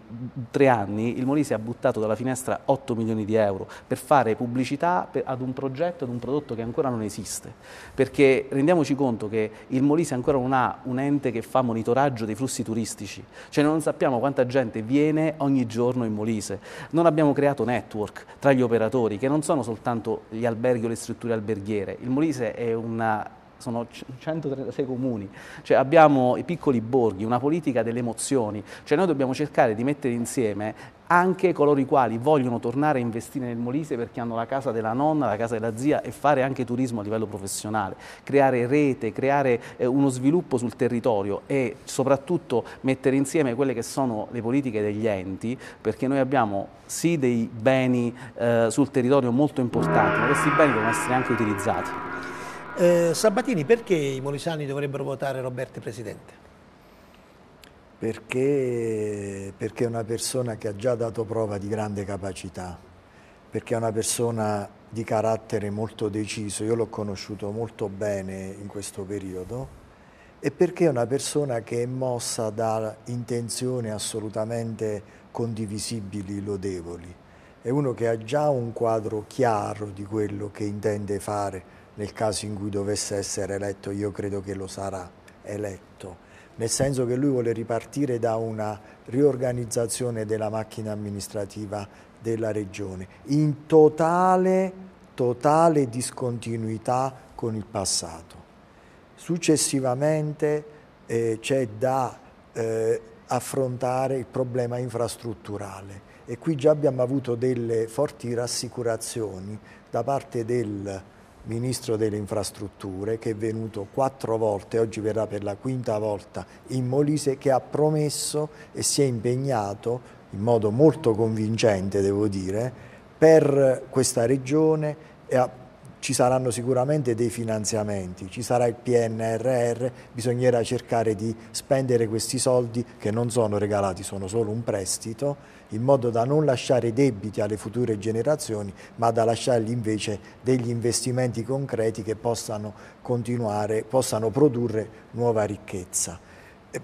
tre anni il Molise ha buttato dalla finestra 8 milioni di euro per fare pubblicità ad un progetto, ad un prodotto che ancora non esiste. Perché rendiamoci conto che il Molise ancora ancora non ha un ente che fa monitoraggio dei flussi turistici, cioè non sappiamo quanta gente viene ogni giorno in Molise, non abbiamo creato network tra gli operatori che non sono soltanto gli alberghi o le strutture alberghiere, il Molise è una sono 136 comuni, cioè abbiamo i piccoli borghi, una politica delle emozioni, cioè noi dobbiamo cercare di mettere insieme anche coloro i quali vogliono tornare a investire nel Molise perché hanno la casa della nonna, la casa della zia e fare anche turismo a livello professionale, creare rete, creare eh, uno sviluppo sul territorio e soprattutto mettere insieme quelle che sono le politiche degli enti perché noi abbiamo sì dei beni eh, sul territorio molto importanti ma questi beni devono essere anche utilizzati. Eh, Sabatini, perché i molisani dovrebbero votare Roberti Presidente? perché, perché è una persona che ha già dato prova di grande capacità, perché è una persona di carattere molto deciso, io l'ho conosciuto molto bene in questo periodo e perché è una persona che è mossa da intenzioni assolutamente condivisibili, lodevoli. È uno che ha già un quadro chiaro di quello che intende fare nel caso in cui dovesse essere eletto, io credo che lo sarà eletto nel senso che lui vuole ripartire da una riorganizzazione della macchina amministrativa della regione, in totale, totale discontinuità con il passato. Successivamente eh, c'è da eh, affrontare il problema infrastrutturale e qui già abbiamo avuto delle forti rassicurazioni da parte del ministro delle infrastrutture che è venuto quattro volte, oggi verrà per la quinta volta in Molise, che ha promesso e si è impegnato in modo molto convincente, devo dire, per questa regione ci saranno sicuramente dei finanziamenti, ci sarà il PNRR, bisognerà cercare di spendere questi soldi che non sono regalati, sono solo un prestito in modo da non lasciare debiti alle future generazioni, ma da lasciargli invece degli investimenti concreti che possano continuare, possano produrre nuova ricchezza.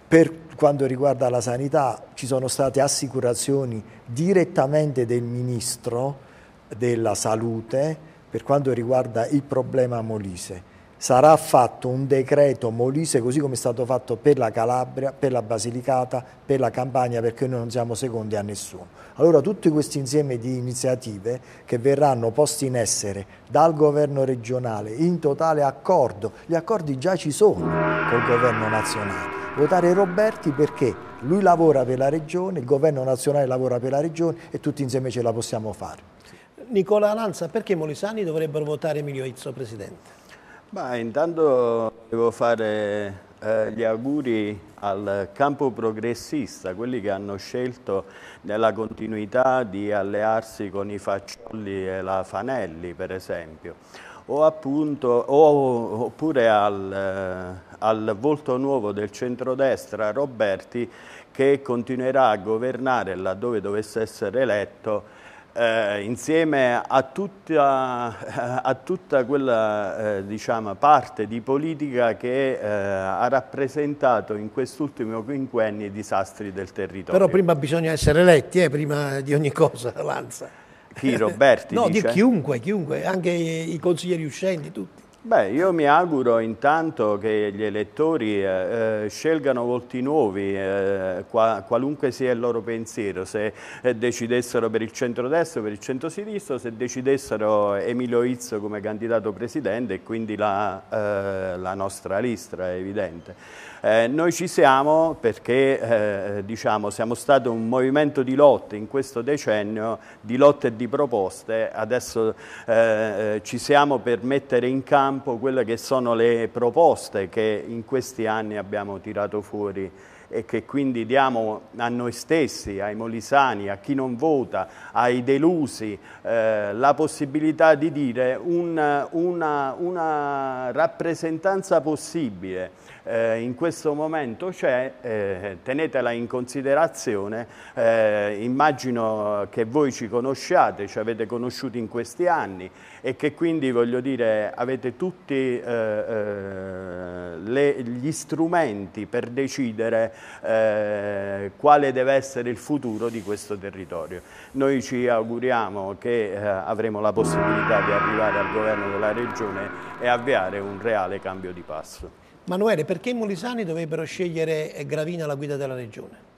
Per quanto riguarda la sanità ci sono state assicurazioni direttamente del Ministro della Salute per quanto riguarda il problema Molise sarà fatto un decreto Molise così come è stato fatto per la Calabria, per la Basilicata, per la Campania perché noi non siamo secondi a nessuno. Allora tutti questi insieme di iniziative che verranno posti in essere dal governo regionale in totale accordo, gli accordi già ci sono col governo nazionale. Votare Roberti perché lui lavora per la regione, il governo nazionale lavora per la regione e tutti insieme ce la possiamo fare. Nicola Lanza, perché i Molisani dovrebbero votare Emilio Izzo Presidente? Beh, intanto devo fare eh, gli auguri al campo progressista, quelli che hanno scelto nella continuità di allearsi con i Facciolli e la Fanelli, per esempio, o appunto, o, oppure al, eh, al volto nuovo del centrodestra Roberti che continuerà a governare laddove dovesse essere eletto eh, insieme a tutta, a tutta quella eh, diciamo, parte di politica che eh, ha rappresentato in quest'ultimo quinquennio i disastri del territorio. Però prima bisogna essere eletti, eh, prima di ogni cosa, Lanza. Chi Roberti? no, dice? di chiunque, chiunque, anche i consiglieri uscenti, tutti. Beh, io mi auguro intanto che gli elettori eh, eh, scelgano volti nuovi, eh, qua, qualunque sia il loro pensiero, se eh, decidessero per il centrodestra o per il centrosinistro, se decidessero Emilio Izzo come candidato presidente e quindi la, eh, la nostra lista, è evidente. Eh, noi ci siamo perché eh, diciamo, siamo stati un movimento di lotte in questo decennio, di lotte e di proposte, adesso eh, eh, ci siamo per mettere in campo quelle che sono le proposte che in questi anni abbiamo tirato fuori e che quindi diamo a noi stessi, ai molisani, a chi non vota, ai delusi, eh, la possibilità di dire un, una, una rappresentanza possibile eh, in questo momento c'è, eh, tenetela in considerazione, eh, immagino che voi ci conosciate, ci avete conosciuti in questi anni e che quindi voglio dire avete tutti eh, eh, le, gli strumenti per decidere eh, quale deve essere il futuro di questo territorio. Noi ci auguriamo che avremo la possibilità di arrivare al governo della Regione e avviare un reale cambio di passo. Manuele, perché i molisani dovrebbero scegliere eh, Gravina alla guida della regione?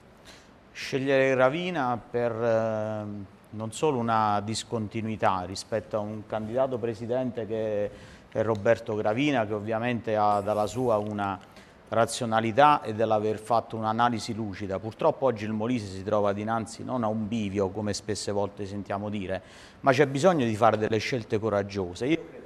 Scegliere Gravina per eh, non solo una discontinuità rispetto a un candidato presidente che è Roberto Gravina, che ovviamente ha dalla sua una razionalità e dell'aver fatto un'analisi lucida. Purtroppo oggi il Molise si trova dinanzi non a un bivio, come spesse volte sentiamo dire, ma c'è bisogno di fare delle scelte coraggiose. Io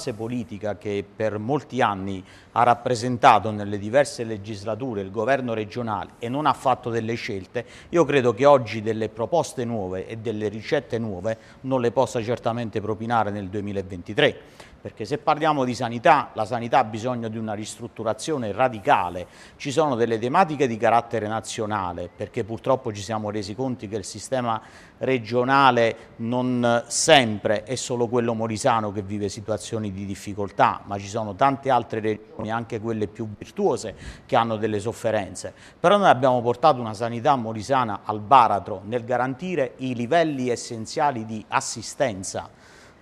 classe politica che per molti anni ha rappresentato nelle diverse legislature il governo regionale e non ha fatto delle scelte, io credo che oggi delle proposte nuove e delle ricette nuove non le possa certamente propinare nel 2023 perché se parliamo di sanità, la sanità ha bisogno di una ristrutturazione radicale, ci sono delle tematiche di carattere nazionale, perché purtroppo ci siamo resi conti che il sistema regionale non sempre è solo quello morisano che vive situazioni di difficoltà, ma ci sono tante altre regioni, anche quelle più virtuose, che hanno delle sofferenze. Però noi abbiamo portato una sanità morisana al baratro nel garantire i livelli essenziali di assistenza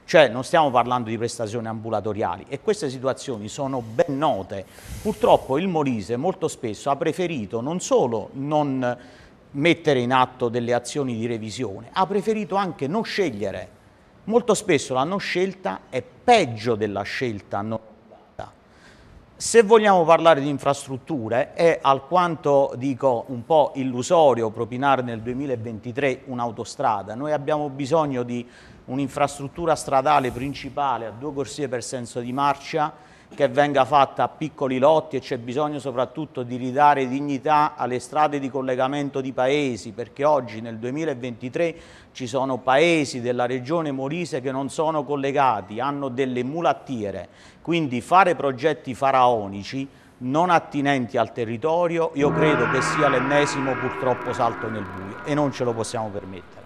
cioè non stiamo parlando di prestazioni ambulatoriali e queste situazioni sono ben note. Purtroppo il Molise molto spesso ha preferito non solo non mettere in atto delle azioni di revisione, ha preferito anche non scegliere. Molto spesso la non scelta è peggio della scelta non se vogliamo parlare di infrastrutture è alquanto, dico, un po' illusorio propinare nel 2023 un'autostrada. Noi abbiamo bisogno di un'infrastruttura stradale principale a due corsie per senso di marcia che venga fatta a piccoli lotti e c'è bisogno soprattutto di ridare dignità alle strade di collegamento di paesi perché oggi nel 2023 ci sono paesi della regione Molise che non sono collegati, hanno delle mulattiere, quindi fare progetti faraonici non attinenti al territorio io credo che sia l'ennesimo purtroppo salto nel buio e non ce lo possiamo permettere.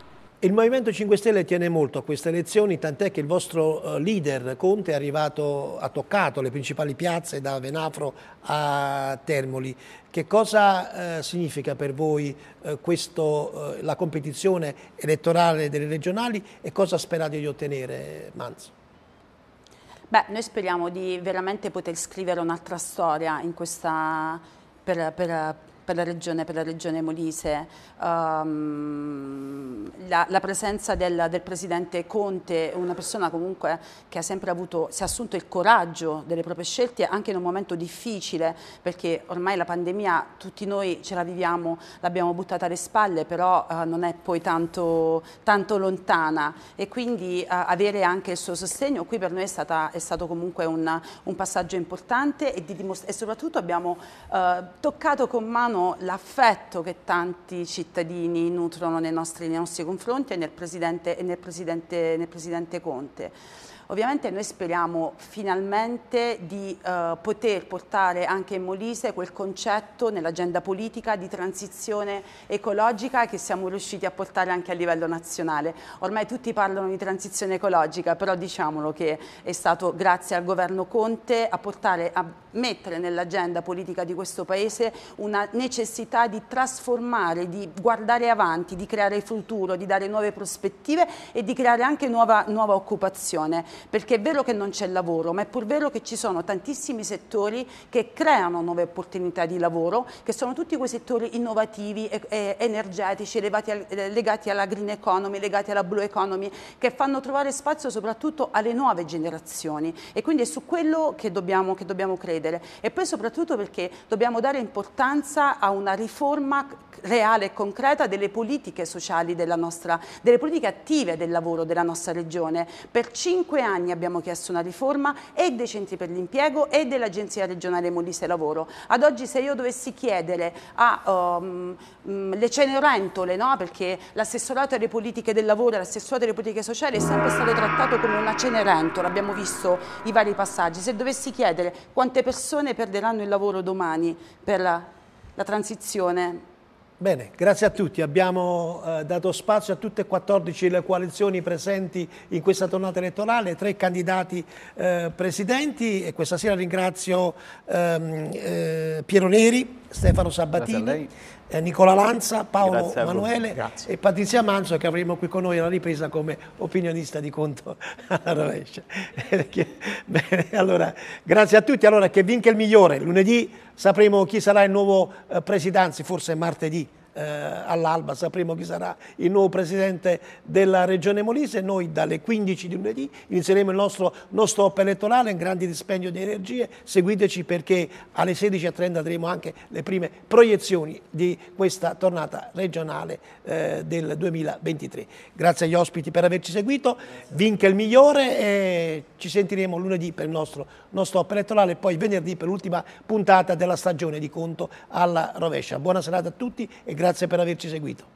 Il Movimento 5 Stelle tiene molto a queste elezioni, tant'è che il vostro eh, leader Conte è arrivato, ha toccato le principali piazze da Venafro a Termoli. Che cosa eh, significa per voi eh, questo, eh, la competizione elettorale delle regionali e cosa sperate di ottenere, Manzo? Beh, noi speriamo di veramente poter scrivere un'altra storia in questa, per, per per la regione, per la regione Molise, um, la, la, presenza del, del, presidente Conte, una persona comunque che ha sempre avuto, si è assunto il coraggio delle proprie scelte anche in un momento difficile, perché ormai la pandemia tutti noi ce la viviamo, l'abbiamo buttata alle spalle, però uh, non è poi tanto, tanto lontana e quindi uh, avere anche il suo sostegno qui per noi è, stata, è stato comunque un, un, passaggio importante e, di e soprattutto abbiamo uh, toccato con mano mostrano l'affetto che tanti cittadini nutrono nei nostri, nei nostri confronti e nel Presidente, nel presidente, nel presidente Conte. Ovviamente noi speriamo finalmente di eh, poter portare anche in Molise quel concetto nell'agenda politica di transizione ecologica che siamo riusciti a portare anche a livello nazionale. Ormai tutti parlano di transizione ecologica, però diciamolo che è stato grazie al governo Conte a portare a mettere nell'agenda politica di questo Paese una necessità di trasformare, di guardare avanti, di creare futuro, di dare nuove prospettive e di creare anche nuova, nuova occupazione perché è vero che non c'è lavoro, ma è pur vero che ci sono tantissimi settori che creano nuove opportunità di lavoro, che sono tutti quei settori innovativi, e, e energetici, al, eh, legati alla green economy, legati alla blue economy, che fanno trovare spazio soprattutto alle nuove generazioni e quindi è su quello che dobbiamo, che dobbiamo credere e poi soprattutto perché dobbiamo dare importanza a una riforma reale e concreta delle politiche sociali della nostra, delle politiche attive del lavoro della nostra regione. Per cinque anni abbiamo chiesto una riforma e dei centri per l'impiego e dell'Agenzia regionale Molise Lavoro. Ad oggi se io dovessi chiedere a um, um, Cenerentole, no? perché l'assessorato alle politiche del lavoro e l'assessorato alle politiche sociali è sempre stato trattato come una Cenerentola, abbiamo visto i vari passaggi, se dovessi chiedere quante persone perderanno il lavoro domani per la, la transizione Bene, grazie a tutti. Abbiamo eh, dato spazio a tutte e 14 le coalizioni presenti in questa tornata elettorale, tre candidati eh, presidenti e questa sera ringrazio ehm, eh, Piero Neri, Stefano Sabatini, eh, Nicola Lanza, Paolo Emanuele e Patrizia Manzo che avremo qui con noi alla ripresa come opinionista di conto alla rovescia. Bene, allora, grazie a tutti. Allora, che vinca il migliore. Lunedì sapremo chi sarà il nuovo eh, presidente, forse martedì eh, all'alba sapremo chi sarà il nuovo presidente della regione Molise, noi dalle 15 di lunedì inizieremo il nostro non stop elettorale in grande dispendio di energie, seguiteci perché alle 16.30 avremo anche le prime proiezioni di questa tornata regionale eh, del 2023. Grazie agli ospiti per averci seguito, vinca il migliore e ci sentiremo lunedì per il nostro non stop elettorale e poi venerdì per l'ultima puntata della stagione di conto alla rovescia. Buona serata a tutti e grazie grazie per averci seguito.